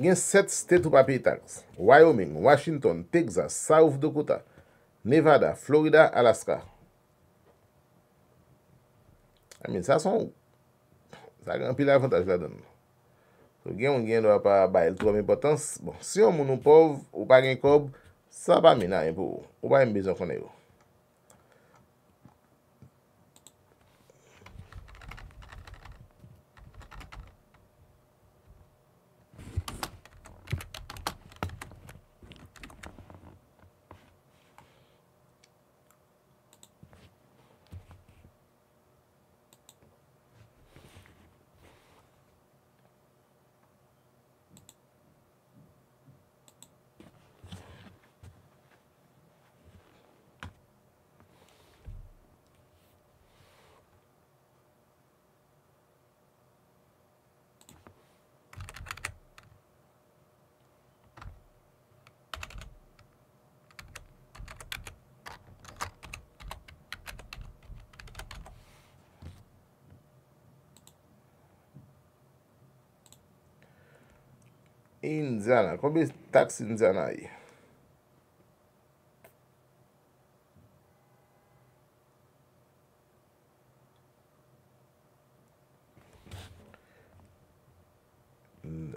gen set state ou pa pay tax. Wyoming, Washington, Texas, South Dakota, Nevada, Florida, Alaska. Amin, sa son, sa gen an pil avantage la don. So gen ou gen do apay bayil tou amin potans. Bon, si yo moun ou pov, ou pa gen kob, sa pa minayen pou. Ou pa gen bezon konen yo. Koube taks Indiana yi?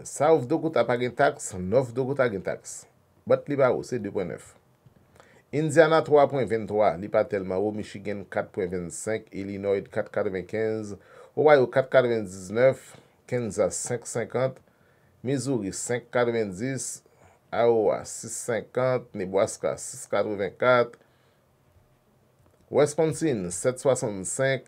South Dakota pa gen taks. North Dakota gen taks. Bat li ba ou? Se 2.9. Indiana 3.23. Li pa tel ma ou? Michigan 4.25. Illinois 4.45. Hawaii 4.49. Kansas 5.50. Mezouri 5,90. Awa 6,50. Neboaska 6,84. Wisconsin 7,65.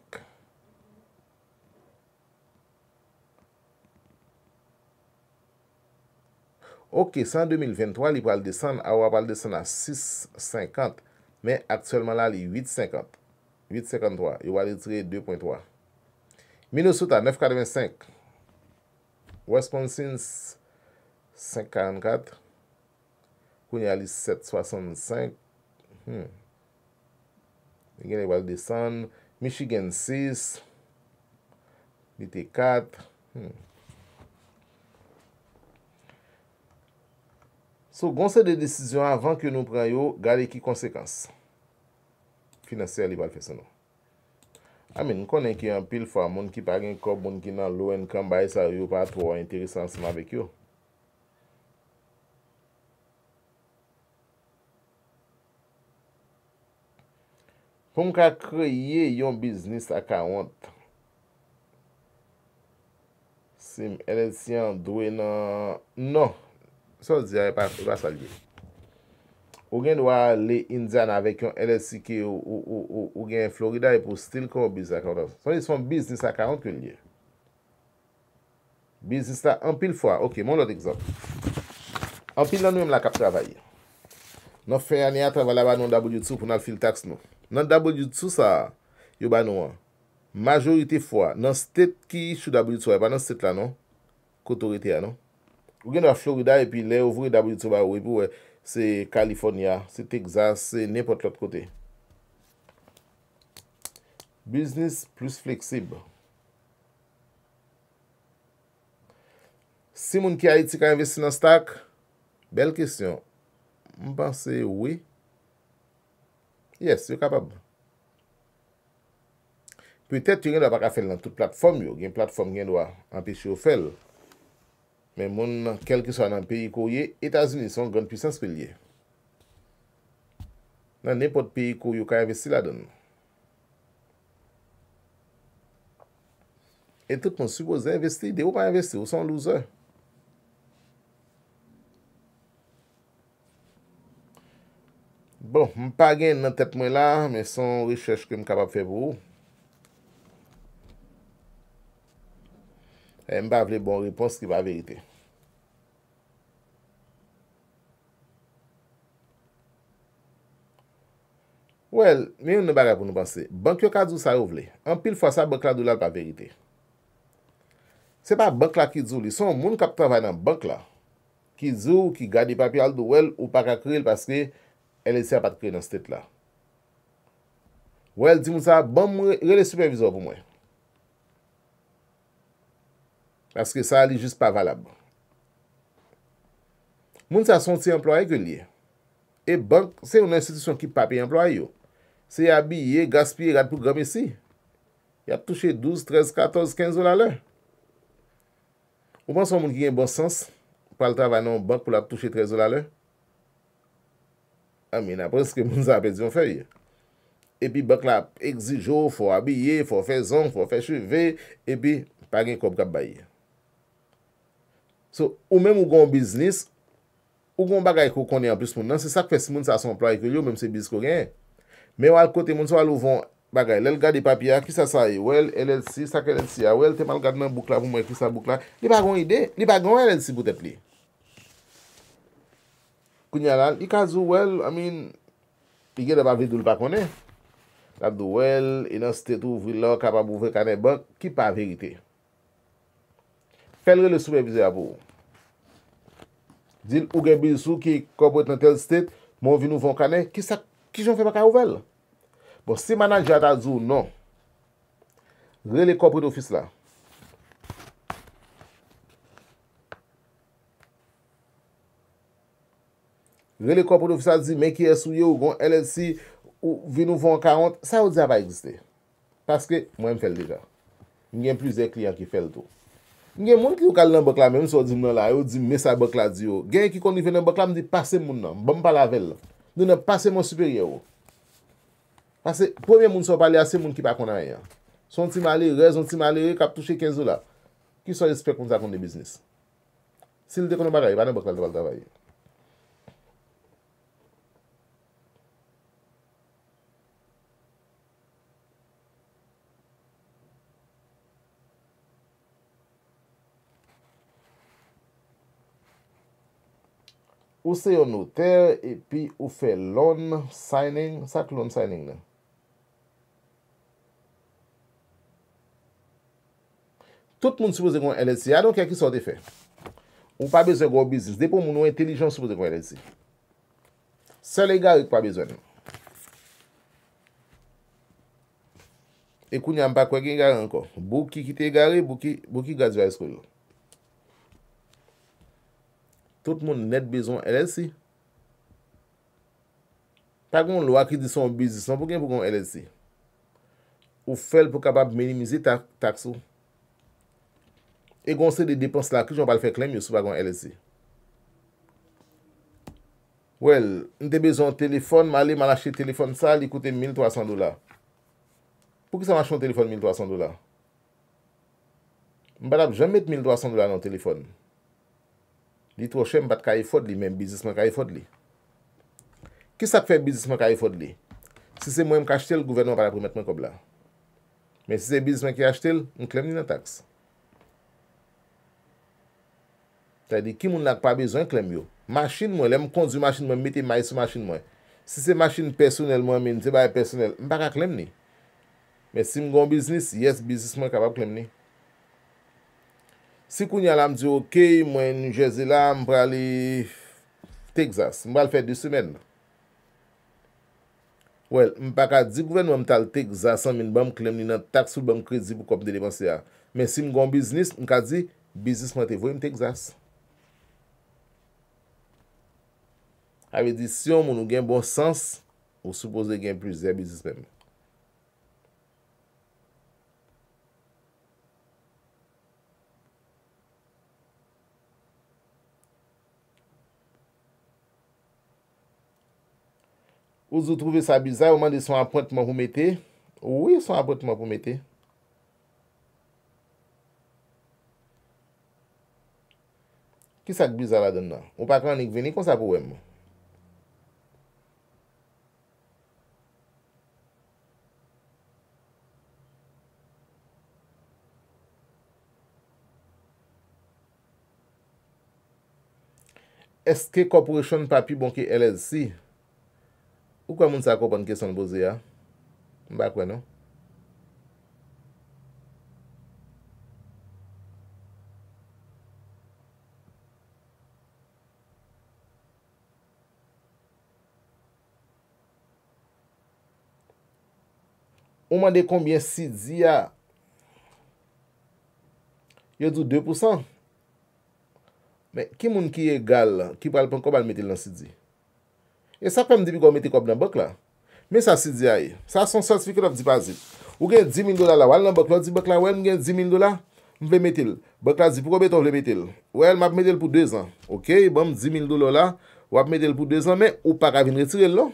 Ok, 100,2023 li pa al desan. Awa pa al desan a 6,50. Men aktuelman la li 8,50. 8,53. Yo pa al itire 2,3. Minosuta 9,45. Awa 6,50. West Ponsons, 544. Kounialis, 765. Egele Valdezane, Michigan, 6. Mite, 4. Hmm. So, gonsen de desisyon avan ke nou pran yo, gare ki konsekans. Finansye alival feseno. Amin, konen ki yon pil fwa moun ki pagen kop moun ki nan lwen kan bay sa yon pat woy interesansi mabek yo. Pon ka kreye yon biznis akawant, sim elen siyan dwe nan nan, so diya yon pat, yon pat salye. Ou gen dwa le Indiana avèk yon L.S.I.K. ou gen Florida yon e pou stil kon ou bizisa kon. Son yon son bizisa ka anke yon ye. Bizisa anpil fwa. Ok, moun lot ekzop. Anpil nan nou yon lakap travay. Nan fè yon yon travay la ba nan W2 pou nan fil taks nou. Nan W2 sa, yon ba nou an, majorite fwa. Nan stet ki yi chou W2, ba nan stet la nou, koutorite ya nou. Ou gen dwa Florida yon e pi le ouvri W2 ba ou yon e pou wey. Se California, se Texas, se nipot l'ot kote. Business plus flexible. Si moun ki a iti kan investi nan stak, bel kisyon. M ban se oui. Yes, yo kapab. Pwetet yo gen dwa baka fel nan tout platform yo. Gen platform gen dwa ampis yo fel. Men moun, kel ki swa nan peyi kouye, Etasunison gwen pwisans pe liye. Nan nepot peyi kouye ou ka investi la don. Et tout moun, subo zi investi, de ou pa investi, ou san loser. Bon, m pa gen nan tet mwen la, men san rechèche ke m kapap fevou. E mba avle bon repons ki pa verite. Wel, men yon ne baga pou nou panse. Bank yo ka djou sa rou vle. An pil fwa sa bank la dou lal pa verite. Se pa bank la ki djou li, son moun kap travay nan bank la. Ki djou, ki gade papi al do wel ou pa kakre el paske el eser pat kre nan stet la. Wel, di mou sa, bom re le supervizor pou mwen. Paske sa li jist pa valab. Moun sa son ti emplo a yon li. E bank, se yon institisyon ki pa pe emplo a yon. Se yon abye, gaspye, gade pou gome si. Yon ap touche 12, 13, 14, 15 ou la le. Ou man son moun ki gen bon sens? Pal trava nan bank pou la touche 13 ou la le? Amin, apreske moun sa apè diyon fè yon. Epi e bank la exijou, fò abye, fò fè zon, fò fè cheve, epi pagen kop kap baye. So, ou menm ou gon biznis, ou gon bagay ko kone an plus moun nan, se sak fes moun sa asan ploy ki yo, menm se biznis ko gen. Me wakote moun, se wak louvon bagay, lel gadi papya, ki sa sa yi? E? Wel, LLC, sak LLC ya, wel, te mal gadi nan bukla, pou mwen ki sa bukla. Li bagon ide? Li bagon LLC pou te pli? Kou nyalan, i kazou wel, amin, i gen ap avidoul bakone? Labdou wel, inas e tetou vila, kapap ouve kane bak, ki pa avigite? Fèl re le soube bizè a bou. Dil ou gen bi sou ki korpote nan tel state, moun vinou von kane, ki sa, ki jan fè baka ou vel? Bon, si manan jata zou, non. Re le korpote ofis la. Re le korpote ofis la, zi men ki esou ye ou gon LSI, ou vinou von 40, sa ou zè a ba egzite. Paske, moun m fèl deja. Nyen plize kliyan ki fèl dou. Nye moun ki yo kal nan Bokla mèm sou di mè la, yo di mè sa Bokla di yo. Gen ki kon di ven nan Bokla mèm di pase moun nan, bamba la vel. Dine pase moun superior yo. Pouye moun sou pale a se moun ki pa kon a yon. Son ti mali re, son ti mali re, kap touche 15 do la. Ki sou respek kon sa kon de biznis. Si l de kon nan Bokla, yon pa nan Bokla de bal davayen. Ou se yon noter, epi ou fe loan signing, sak loan signing nan. Tout moun suppose kon LSC, anon kèk ki sote fè? Ou pa bezwen kon ou bizis, depo moun ou entelijon suppose kon LSC. Sele garek pa bezwen nan. E ku nyan pa kwe gen gare anko, bou ki kite gare, bou ki gazi wè skoy yo. Tout moun net bezon LSI. Pagoun lwa ki dison bizison, pou gen pou kon LSI? Ou fel pou kabab menimizi takso? E kon se de depons la ki jom pal fe klem yo sou pagoun LSI. Wel, nte bezon telefon, ma li man lache telefon sa, li kote 1300 dola. Pou ki sa man chon telefon 1300 dola? Mbada, jom met 1300 dola nan telefon. Li troche m bat kaye fod li, men bizisman kaye fod li. Ki sa k fe bizisman kaye fod li? Si se mwen kache tel, gouvernman pala pou met mwen kob la. Men si se bizisman ki ache tel, m klem li nan taks. Tadi ki moun n ak pa bizan, klem yo. Machen mwen, lè m konju machen mwen, mitey may sou machen mwen. Si se machen personel mwen, men ze baye personel, m baka klem li. Men si m gon biznis, yes, bizisman kapap klem li. Si kou nya la m di ok, mwen New Jersey la m pra li Texas. M pra li fè di soumen. Wel, m pa ka di gouverne wèm tal Texas an min bèm klem ni nan taks ful bèm kredi pou kopi de demansi ya. Men si m gon biznis, m ka di biznis mantevoy m Texas. A ve di si yon moun nou gen bon sens, ou suppose gen prizè biznis mèm. Ou zo trove sa bizay ou mande son apwentman pou mette? Ou ou son apwentman pou mette? Ki sa ki bizay la den nan? Ou pa kwen anik veni kon sa pou wèm? Eske korporasyon papi bonke LSI? Ou kwa moun sa akopan kesan boze ya? Mba kwen nou? Ou mwande konbyen si di ya? Yo dou 2%? Me, ki moun ki ye gal, ki pral pan, kwa bal metil nan si di? E sa pa m di bi gwa meti kop nan bok la. Me sa si di ae. Sa son sotifike lof di pazit. Ou gen 10.000 dola la wal nan bok la. Di bok la we m gen 10.000 dola. M ve metil. Bok la di pou kwa beton vle metil. Wel m ap metil pou 2 an. Ok. Bom 10.000 dola la. Wap metil pou 2 an. Me ou para vin retirel lo.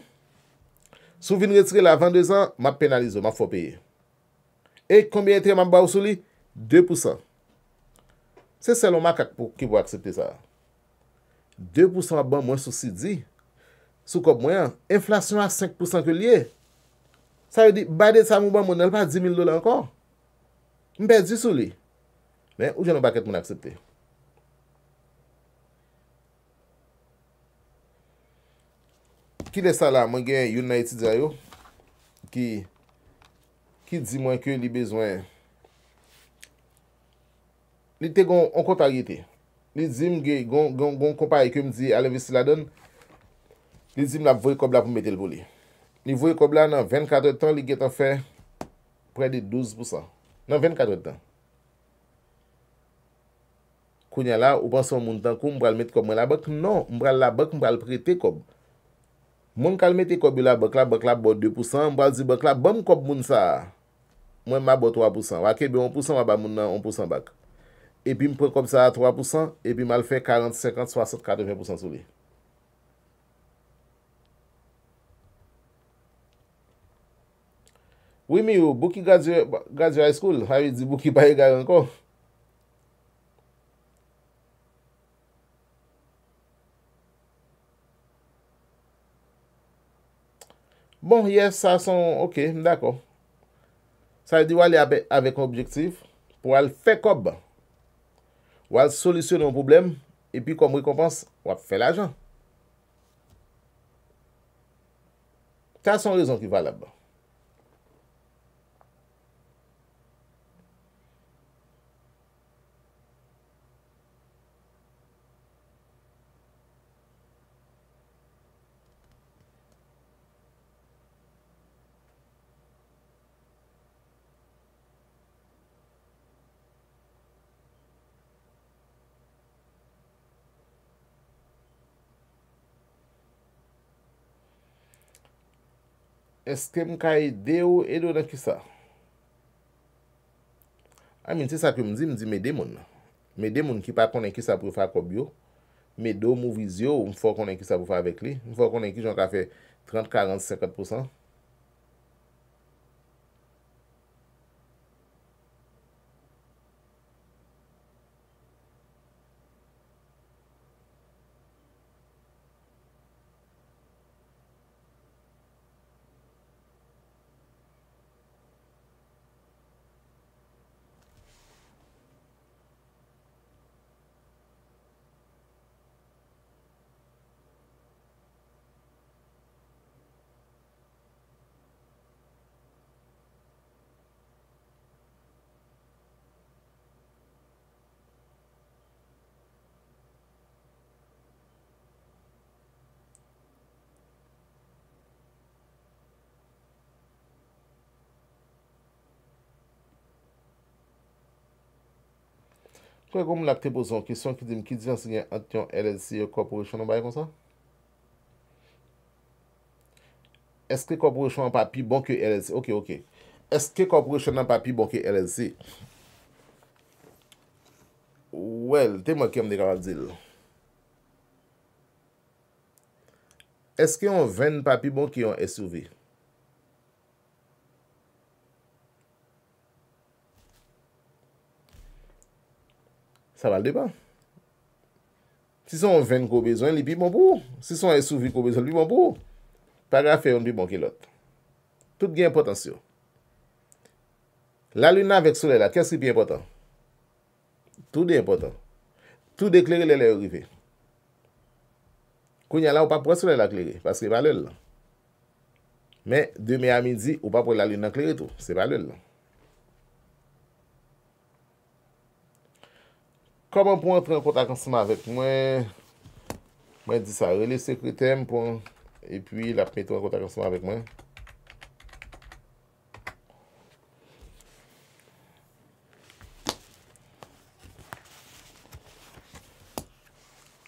Sou vin retirel la 22 an. M ap penalize. M ap fop peye. E kombi ente man ba ou soli? 2%. Se selon makak pou ki pou aksepte sa. 2% ap ban mwen sou si di. sou kop mwen, enflasyon a 5% ke liye, sa yo di, bade sa mou ban moun el pa 10.000 do la ankon, mbe di sou li, men, ou jen an baket moun aksepte. Ki de sa la, mwen gen United zayo, ki, ki di mwen ke li bezwen, li te gon konta gite, li di mge gon kompaye ke mdi, aleve si ladon, Li zim la vwoy kob la pou metel pou li. Li vwoy kob la nan 24 tan li getan fe pre de 12%. Nan 24 tan. Kounya la, ou pan son moun tan kou, mbral met kob moun la bak. Non, mbral la bak, mbral pre te kob. Moun kal met te kob bi la bak la, bak la bo 2%. Mbral zi bak la, bom kob moun sa. Mwen ma bo 3%. Wake be 1% waba moun nan 1% bak. Epi mpre kob sa 3% epi mal fe 40, 50, 60, 80% sou li. Oui mi yo, bou ki gaje high school, a ah, yi di bou ki paye gaje an kon. Bon, yes, sa son, ok, mdakon. Sa yi di wale yi avek objektif pou wale fe kob. Wale solisyon yon poublem, e pi kom rekompans wap fe la jan. Ta son rezon ki valab, ba. eske m ka e deyo e do nan ki sa. Amin, se sa ki m zi, m zi me demoun. Me demoun ki pa konen ki sa pou fwa koubyo. Me do mou vizyo, m fwa konen ki sa pou fwa avek li. M fwa konen ki jon ka fe 30, 40, 50%. Kwen kon moun la prepozon kisyon ki dim ki dijan se gen ant yon LLC yon e korporasyon nan bay kon sa? Eske korporasyon an papi bon ke LLC? Ok, ok. Eske korporasyon an papi bon ke LLC? Well, te mwen kem dekara dil. Eske yon ven papi bon ke yon SUV? Ok. Sa va l depan. Si son ven ko bezwen li pi bon pou. Si son esouvi ko bezwen li pi bon pou. Pa gra fe yon pi bon ki lot. Tout gen potensyon. La lun nan vek sole la. Kes ki pi important? Tout dey important. Tout dey kleri le le yorive. Kou nye la ou pa pou la sole la kleri. Paske pa l el lan. Men deme a midi ou pa pou la lun nan kleri tou. Se pa l el lan. Koman pou antre yon kontak ansima avek mwen? Mwen di sa, rele sekre tem pou ap mette yon kontak ansima avek mwen.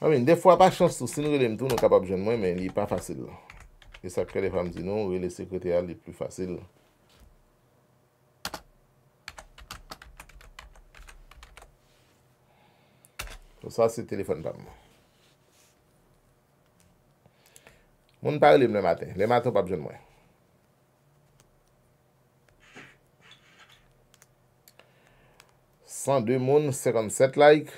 Awen, ah defwa pa chans sou si nou rele mtou, nou ka pa objen mwen, men li pa fasil. E sa kre le fam di nou, rele sekre te al li pli fasil. Ou sa si telefon pa mwen. Moun par li m le maten. Le maten pa bjoun mwen. 102 moun, 57 like.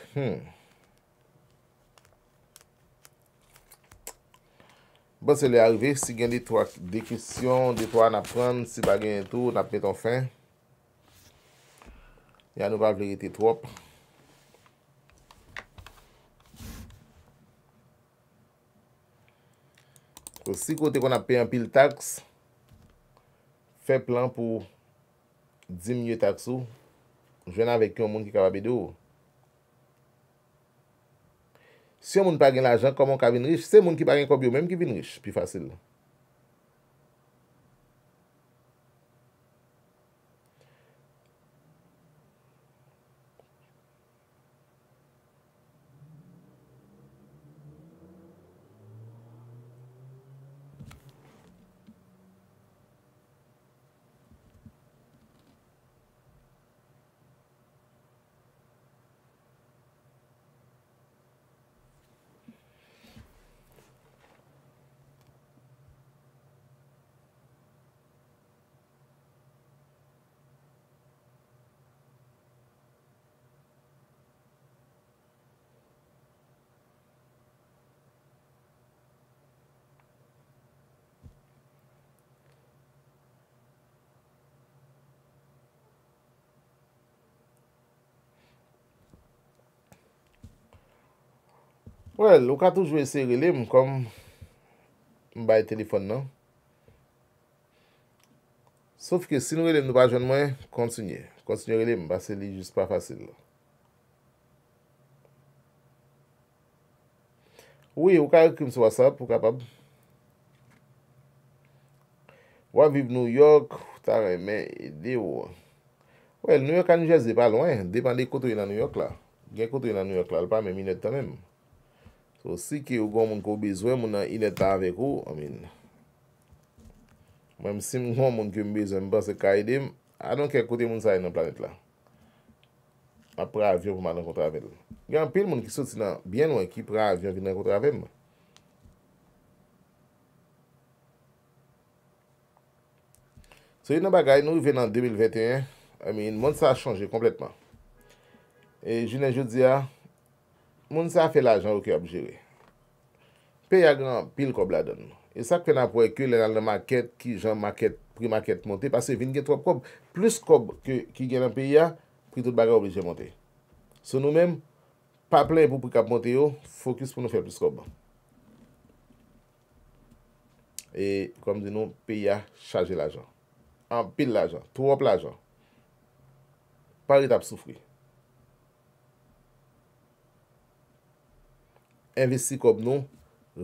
Bo se li arvi, si gen di to a di kisyon, di to a nap pran, si pa gen tou, nap meton fin. Ya nou pa vle yi ti trop. Si kote kon ap pay an pil taks, fe plan pou di mye taksu, jwen avèk yon moun ki kava bedou. Si yon moun pagin l'ajan, koman ka vin riche, se moun ki pagin kobyo, menm ki vin riche, pi fasil. Wel, ou ka toujwe se relem kom mbay telefon nan. Sof ke si nou relem nou pa jwen mwen, konsinye. Konsinye relem, ba se li jis pa fasyn. Ouye, ou ka rekim sou asap, ou ka pab. Ou an vib New York, ta reme, e deyo. Wel, New York an njez de pa lwen, depan de koto yon an New York la. Gen koto yon an New York la, l pa mwen minet tan menm. Si ki yon kon moun kon bezwen, moun nan inetan vek ou, amin. Mwen msim kon moun kon bezwen, mwen basen ka idem, anon ke kote moun sa yon nan planet la. A pravyon pou man nan kontravel. Yon pen moun ki soti nan, byen mwen ki pravyon vin nan kontravel. So yon nan bagay, nou yon ven nan 2021, amin, moun sa a chanje kompletman. E jine jout ziya, Moun se a fe la ajan ou ki ap jere. Pe ya gran pil kob la don. E sa kwen ap wè ke lè nan la ma kèt ki jan ma kèt, pri ma kèt monte. Pase vin gen trop kob. Plus kob ki gen an pe ya, pri tout bagay oblige monte. Se nou men, pa plen pou pri kab monte yo, fokus pou nou fe plus kob. E kom di nou, pe ya chaje la ajan. An pil la ajan, trop la ajan. Pari tap soufri. investi kob nou,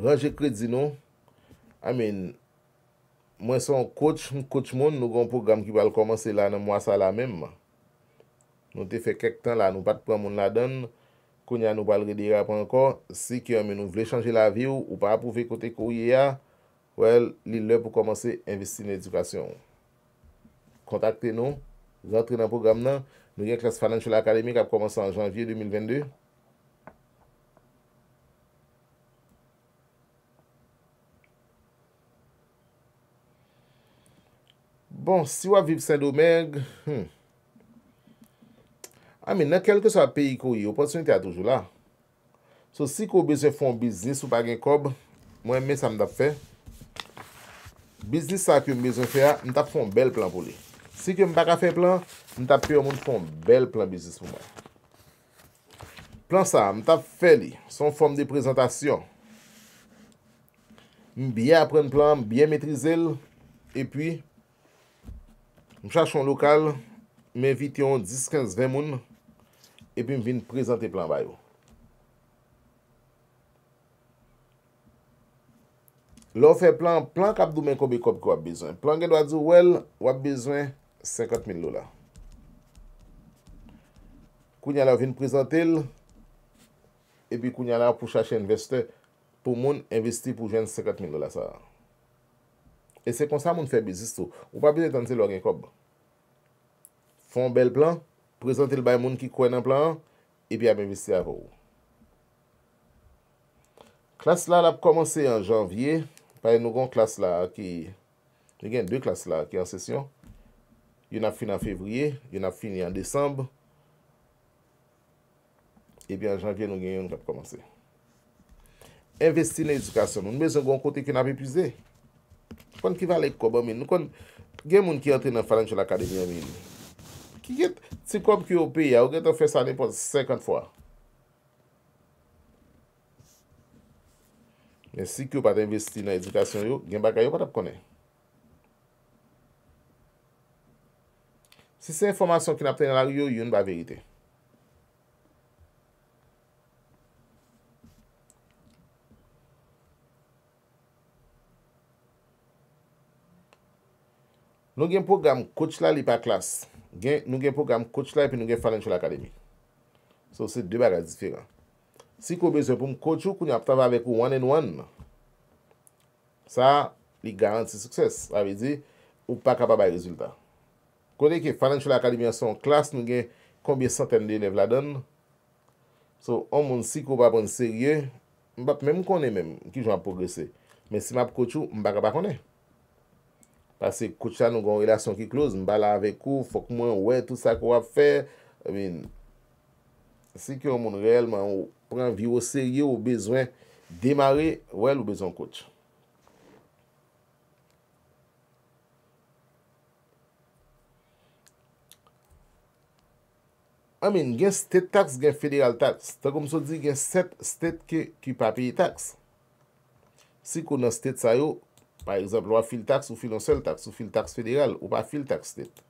ranje kredi nou, amin, mwen son kouch moun, nou gen program ki bal komanse la nan mwasa la menm, nou te fe kek tan la, nou bat pran moun la den, konya nou bal redi rap ankon, si ki anmen nou vle chanje la vi ou, ou pa apouve kote kou ye ya, wel, li lè pou komanse investi nan edukasyon. Kontakte nou, rentre nan program nan, nou gen klas financial akademik ap komanse an janvye 2022, Bon, si waviv Saint-Domingue, hamen, hmm. nan kelke sa peyi kou yo, posyonite a toujou la. So, si kou bezye fon biznis ou pa gen kob, mwen men sa mdap fe. Biznis sa ki mbezye fe a, mdap fon bel plan pou li. Si ki mbak a fe plan, mdap peyo moun fon bel plan biznis pou mwen. Plan sa, mdap fe li, son form de prezentasyon. Mbya apren plan, mbya metrize l, epwi, M chachon lokal, m evit yon 10-15-20 moun, epi m vin prezante plan bayo. Lo fe plan, plan kap do men kobe kop ki wap bezwen. Plan gen wadou, wel, wap bezwen 50.000 lola. Kou nyalan vin prezante l, epi kou nyalan pou chache investor, pou moun investi pou jen 50.000 lola sa. E se konsa moun febezistou. Ou pa beze tante lor gen kob. Fon bel plan. Prezante l bay moun ki kwen nan plan. E pi a bevesti avou. Klas la la pou komanse an janvye. Paye nou kon klas la a ki. Nou gen de klas la a ki an sesyon. Yon ap fin an fevriye. Yon ap fin an desamb. E pi an janvye nou gen yon la pou komanse. Investi nan edukasyon. Nou nou bezon kon kote ki nan bebezise. Konkival ek koba min, konk gen moun ki yote nan financial akademiye min. Ki yet, si koba ki yo pe ya, yo geto fesanepon 50 fwa. Men si ki yo paten vesti nan edikasyon yo, gen baka yo patap konen. Si se informasyon ki nap ten la yo, yo yon ba veyite. Nou gen pou gam kouch la li pa klas, gen nou gen pou gam kouch la epi nou gen Financial Academy. So se deba ga difira. Si kou beze pou m kouch ou kou ni ap tava vek ou one and one, sa li garanti sukses. A ve di ou pa kapa bay rezultat. Kone ke Financial Academy yon son klas nou gen kombye santen de nev la don. So an moun si kou ba ban serye, m bat mèm konè mèm ki jwa progresè. Men si m ap kouch ou m baka bakonè. Pase kouch sa nou gwen relasyon ki close, mbala avek kou, fok mwen wè tout sa kou ap fè. Amin, si ki yo moun reèlman ou pran vivo serye ou bezwen demare, wè lou bezon kouch. Amin, gen state tax, gen federal tax, ta komso di gen set state ki pa piye tax. Si kon nan state sa yo... Par exemple, w ap fil taks ou fil ansel taks ou fil taks federal ou pa fil taks stet.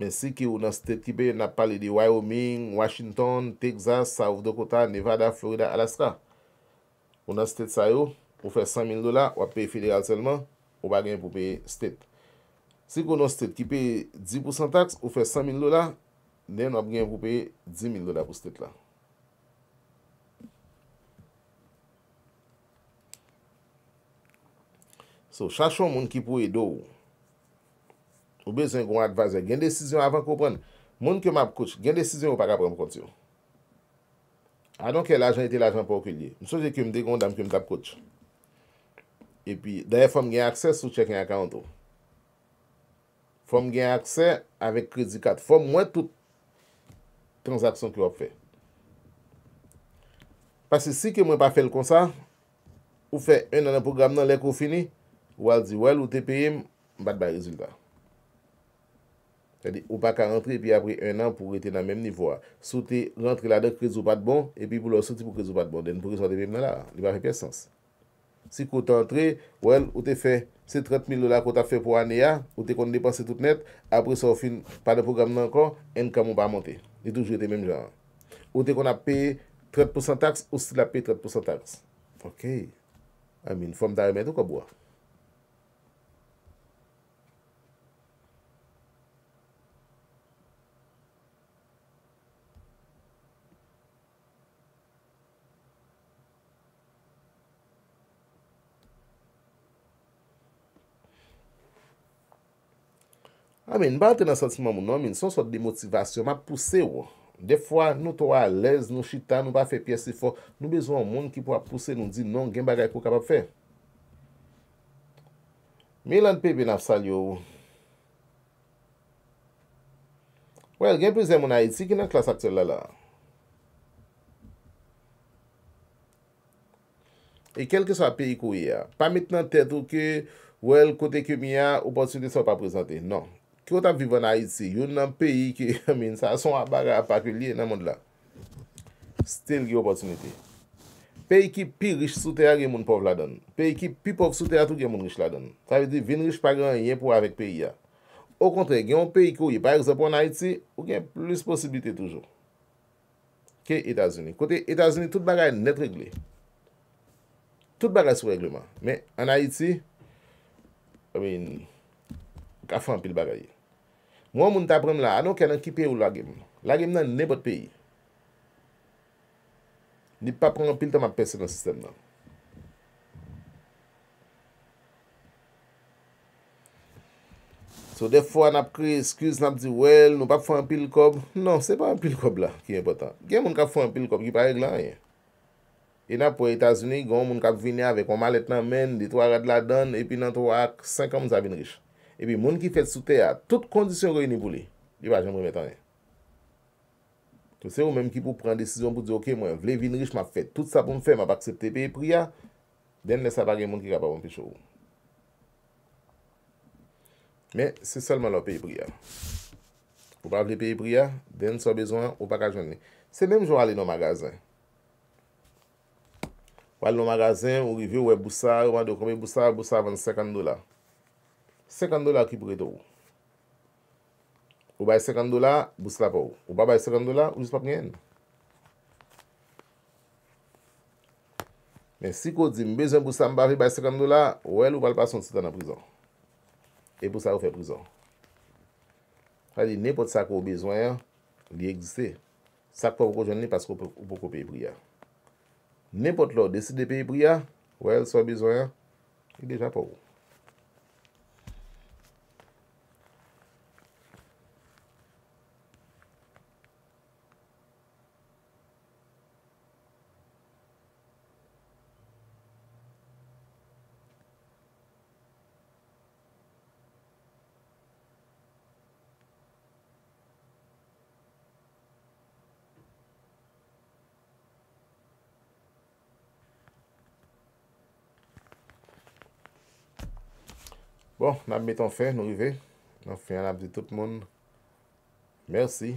Men si ki w nan stet ki pe nap pale di Wyoming, Washington, Texas, South Dakota, Nevada, Florida, Alaska. W nan stet sayo, w ap fey 100,000 dola, w ap pey federal selman, w ap gen pou pey stet. Si ki w nan stet ki pey 10% taks, w ap fey 100,000 dola, nen w ap gen pou pey 10,000 dola pou stet la. So, chachon moun ki pou e do ou. Ou bezen kon advazen. Gen desisyon avan kon pren. Moun ki m ap kouch, gen desisyon ou pa ka pren pou kont yo. Adon ke l ajan eti l ajan pou okil ye. M souje ki m dekoun dam ki m tap kouch. E pi, daye fòm gen aksè sou chèk yon akant ou. Fòm gen aksè avèk kredi kat. Fòm mwen tout transaksyon ki wop fè. Pase si ki mwen pa fè l konsa, ou fè un nan an program nan lèk ou fini, Ou al di, ou te peyem, bat bay rezultat. Ou pa ka rentre, pi apre 1 an pou rete nan menm nivwa. Sou te rentre la dek, krezo pat bon, epi pou lor soti pou krezo pat bon den, pou rete peyem nan la, li pa fè kè sens. Si kouta rentre, ou te fè se 30.000 dola kouta fè pou anè ya, ou te kon depanse tout net, apre sa ou fin, pa de program nan kon, en kamon pa amante. Ou te kon ap pey 30% tax, ou se la pey 30% tax. Ok, amin. Fom ta remè tout kòp wò. A men, mba ate nan satiman moun nan, men, son sot de motivasyon, mba puse wou. De fwa, nou tou a lez, nou chita, nou ba fe pyesi fò, nou bezon moun ki pou a puse, nou di nan, gen bagay kou kapop fe. Me lan pebe na fsal yo wou. Wel, gen prezè moun a etik nan klas aktyon lala. E kelke sa pey kou ya, pa mit nan tèd wou ke, wel, kote ke mi ya, ou poti de sa wou pa prezante, nan. Ki wot ap viva na Haiti, yon nan peyi ki, amin, sa son ap bagay ap akweliye nan moun la. Still gey opotunite. Peyi ki pi rich soutea gen moun pov la don. Peyi ki pi pov soutea tou gen moun rich la don. Sa ve di vin rich pa gen yon pou avek peyi ya. Ou kontre, gen yon peyi ki ou yon pa yon zepo na Haiti, ou gen plus posibite toujou. Ke Etasuni. Kote Etasuni, tout bagay net regle. Tout bagay sou regleman. Men, an Haiti, amin, kafan pil bagayye. Mwen moun tap rem la, anon ken an kipe ou lagem. Lagem nan ne bot peyi. Ni pa pran pil ta map pesen nan sistem nan. So defo an ap kri eskuse, an ap di wel, nou pa pran pil kob. Non, se pa an pil kob la ki e potan. Gen moun ka pran pil kob, ki pa reglan ye. E na pou Etasuni, gen moun ka vini avek. Mwen malet nan men, ditwa rad la dan, epi nan to ak, sankan moun zavin riche. epi moun ki fet soute a, tout kondisyon re yon e voule, e va jen mwen metan e. Tou se ou menm ki pou pran desisyon pou di ok, mwen vle vin riche, ma fet tout sa pou m fe, ma pa aksepte peyi priya, ah. den ne sa bagen moun ki ka pa pou m pey chou. Men, se solman lò peyi priya. Pou pa vle peyi priya, den so bezwen, ou pa ka jen ne. Se menm joun alen nou magazen. Wal nou magazen, ou rive ou e bussa, ou wade kome bussa, bussa vans 50 dola. Sekan dola ki pou reto ou. Ou bay sekan dola, bous la pou ou. Ou ba bay sekan dola, ou jis pa pnen. Men si ko di mbezwen bous la mba vi bay sekan dola, wèl ou pal pason si ta nan prizon. E pou sa ou fe prizon. Fadi, nepot sakwa ou bezwen ya, liye egzite. Sakwa ou kojone ni, pasko ou poko peyi priya. Nepot lo deside peyi priya, wèl sou a bezwen ya, liye deja pou ou. Bon, nab meton fè, nou y ve. Naf fè an ap di tout moun. Mersi.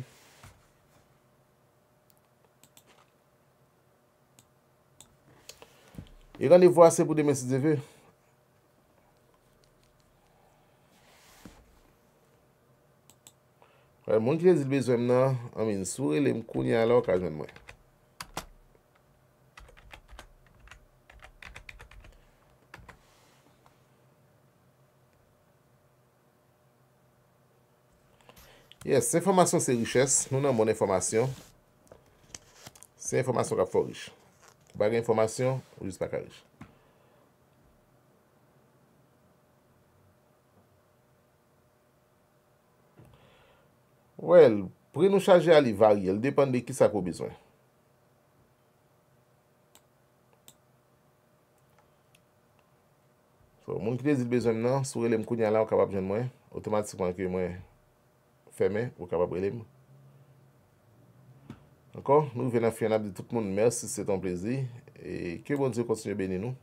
E gan li vwa se pou de mè si ze ve. Kwa moun ki le zilbe zwèm nan, amin sou e lem kouni alò kaj men mwen. Yes, se informasyon se riches, nou nan moun informasyon, se informasyon ka fò riche. Bagay informasyon, ou jis pa ka riche. Well, pre nou chaje a li vari, el depande ki sa kou bezwen. So, moun ki de zil bezwen nan, soure lem kou nyalan wakab jen mwen, otomatik mwen kre mwen... Feme, wou kabab wilem. Dako, nou vena fiyan ap di tout moun. Mersi, se ton plezi. E ke bon zi konsenye beni nou.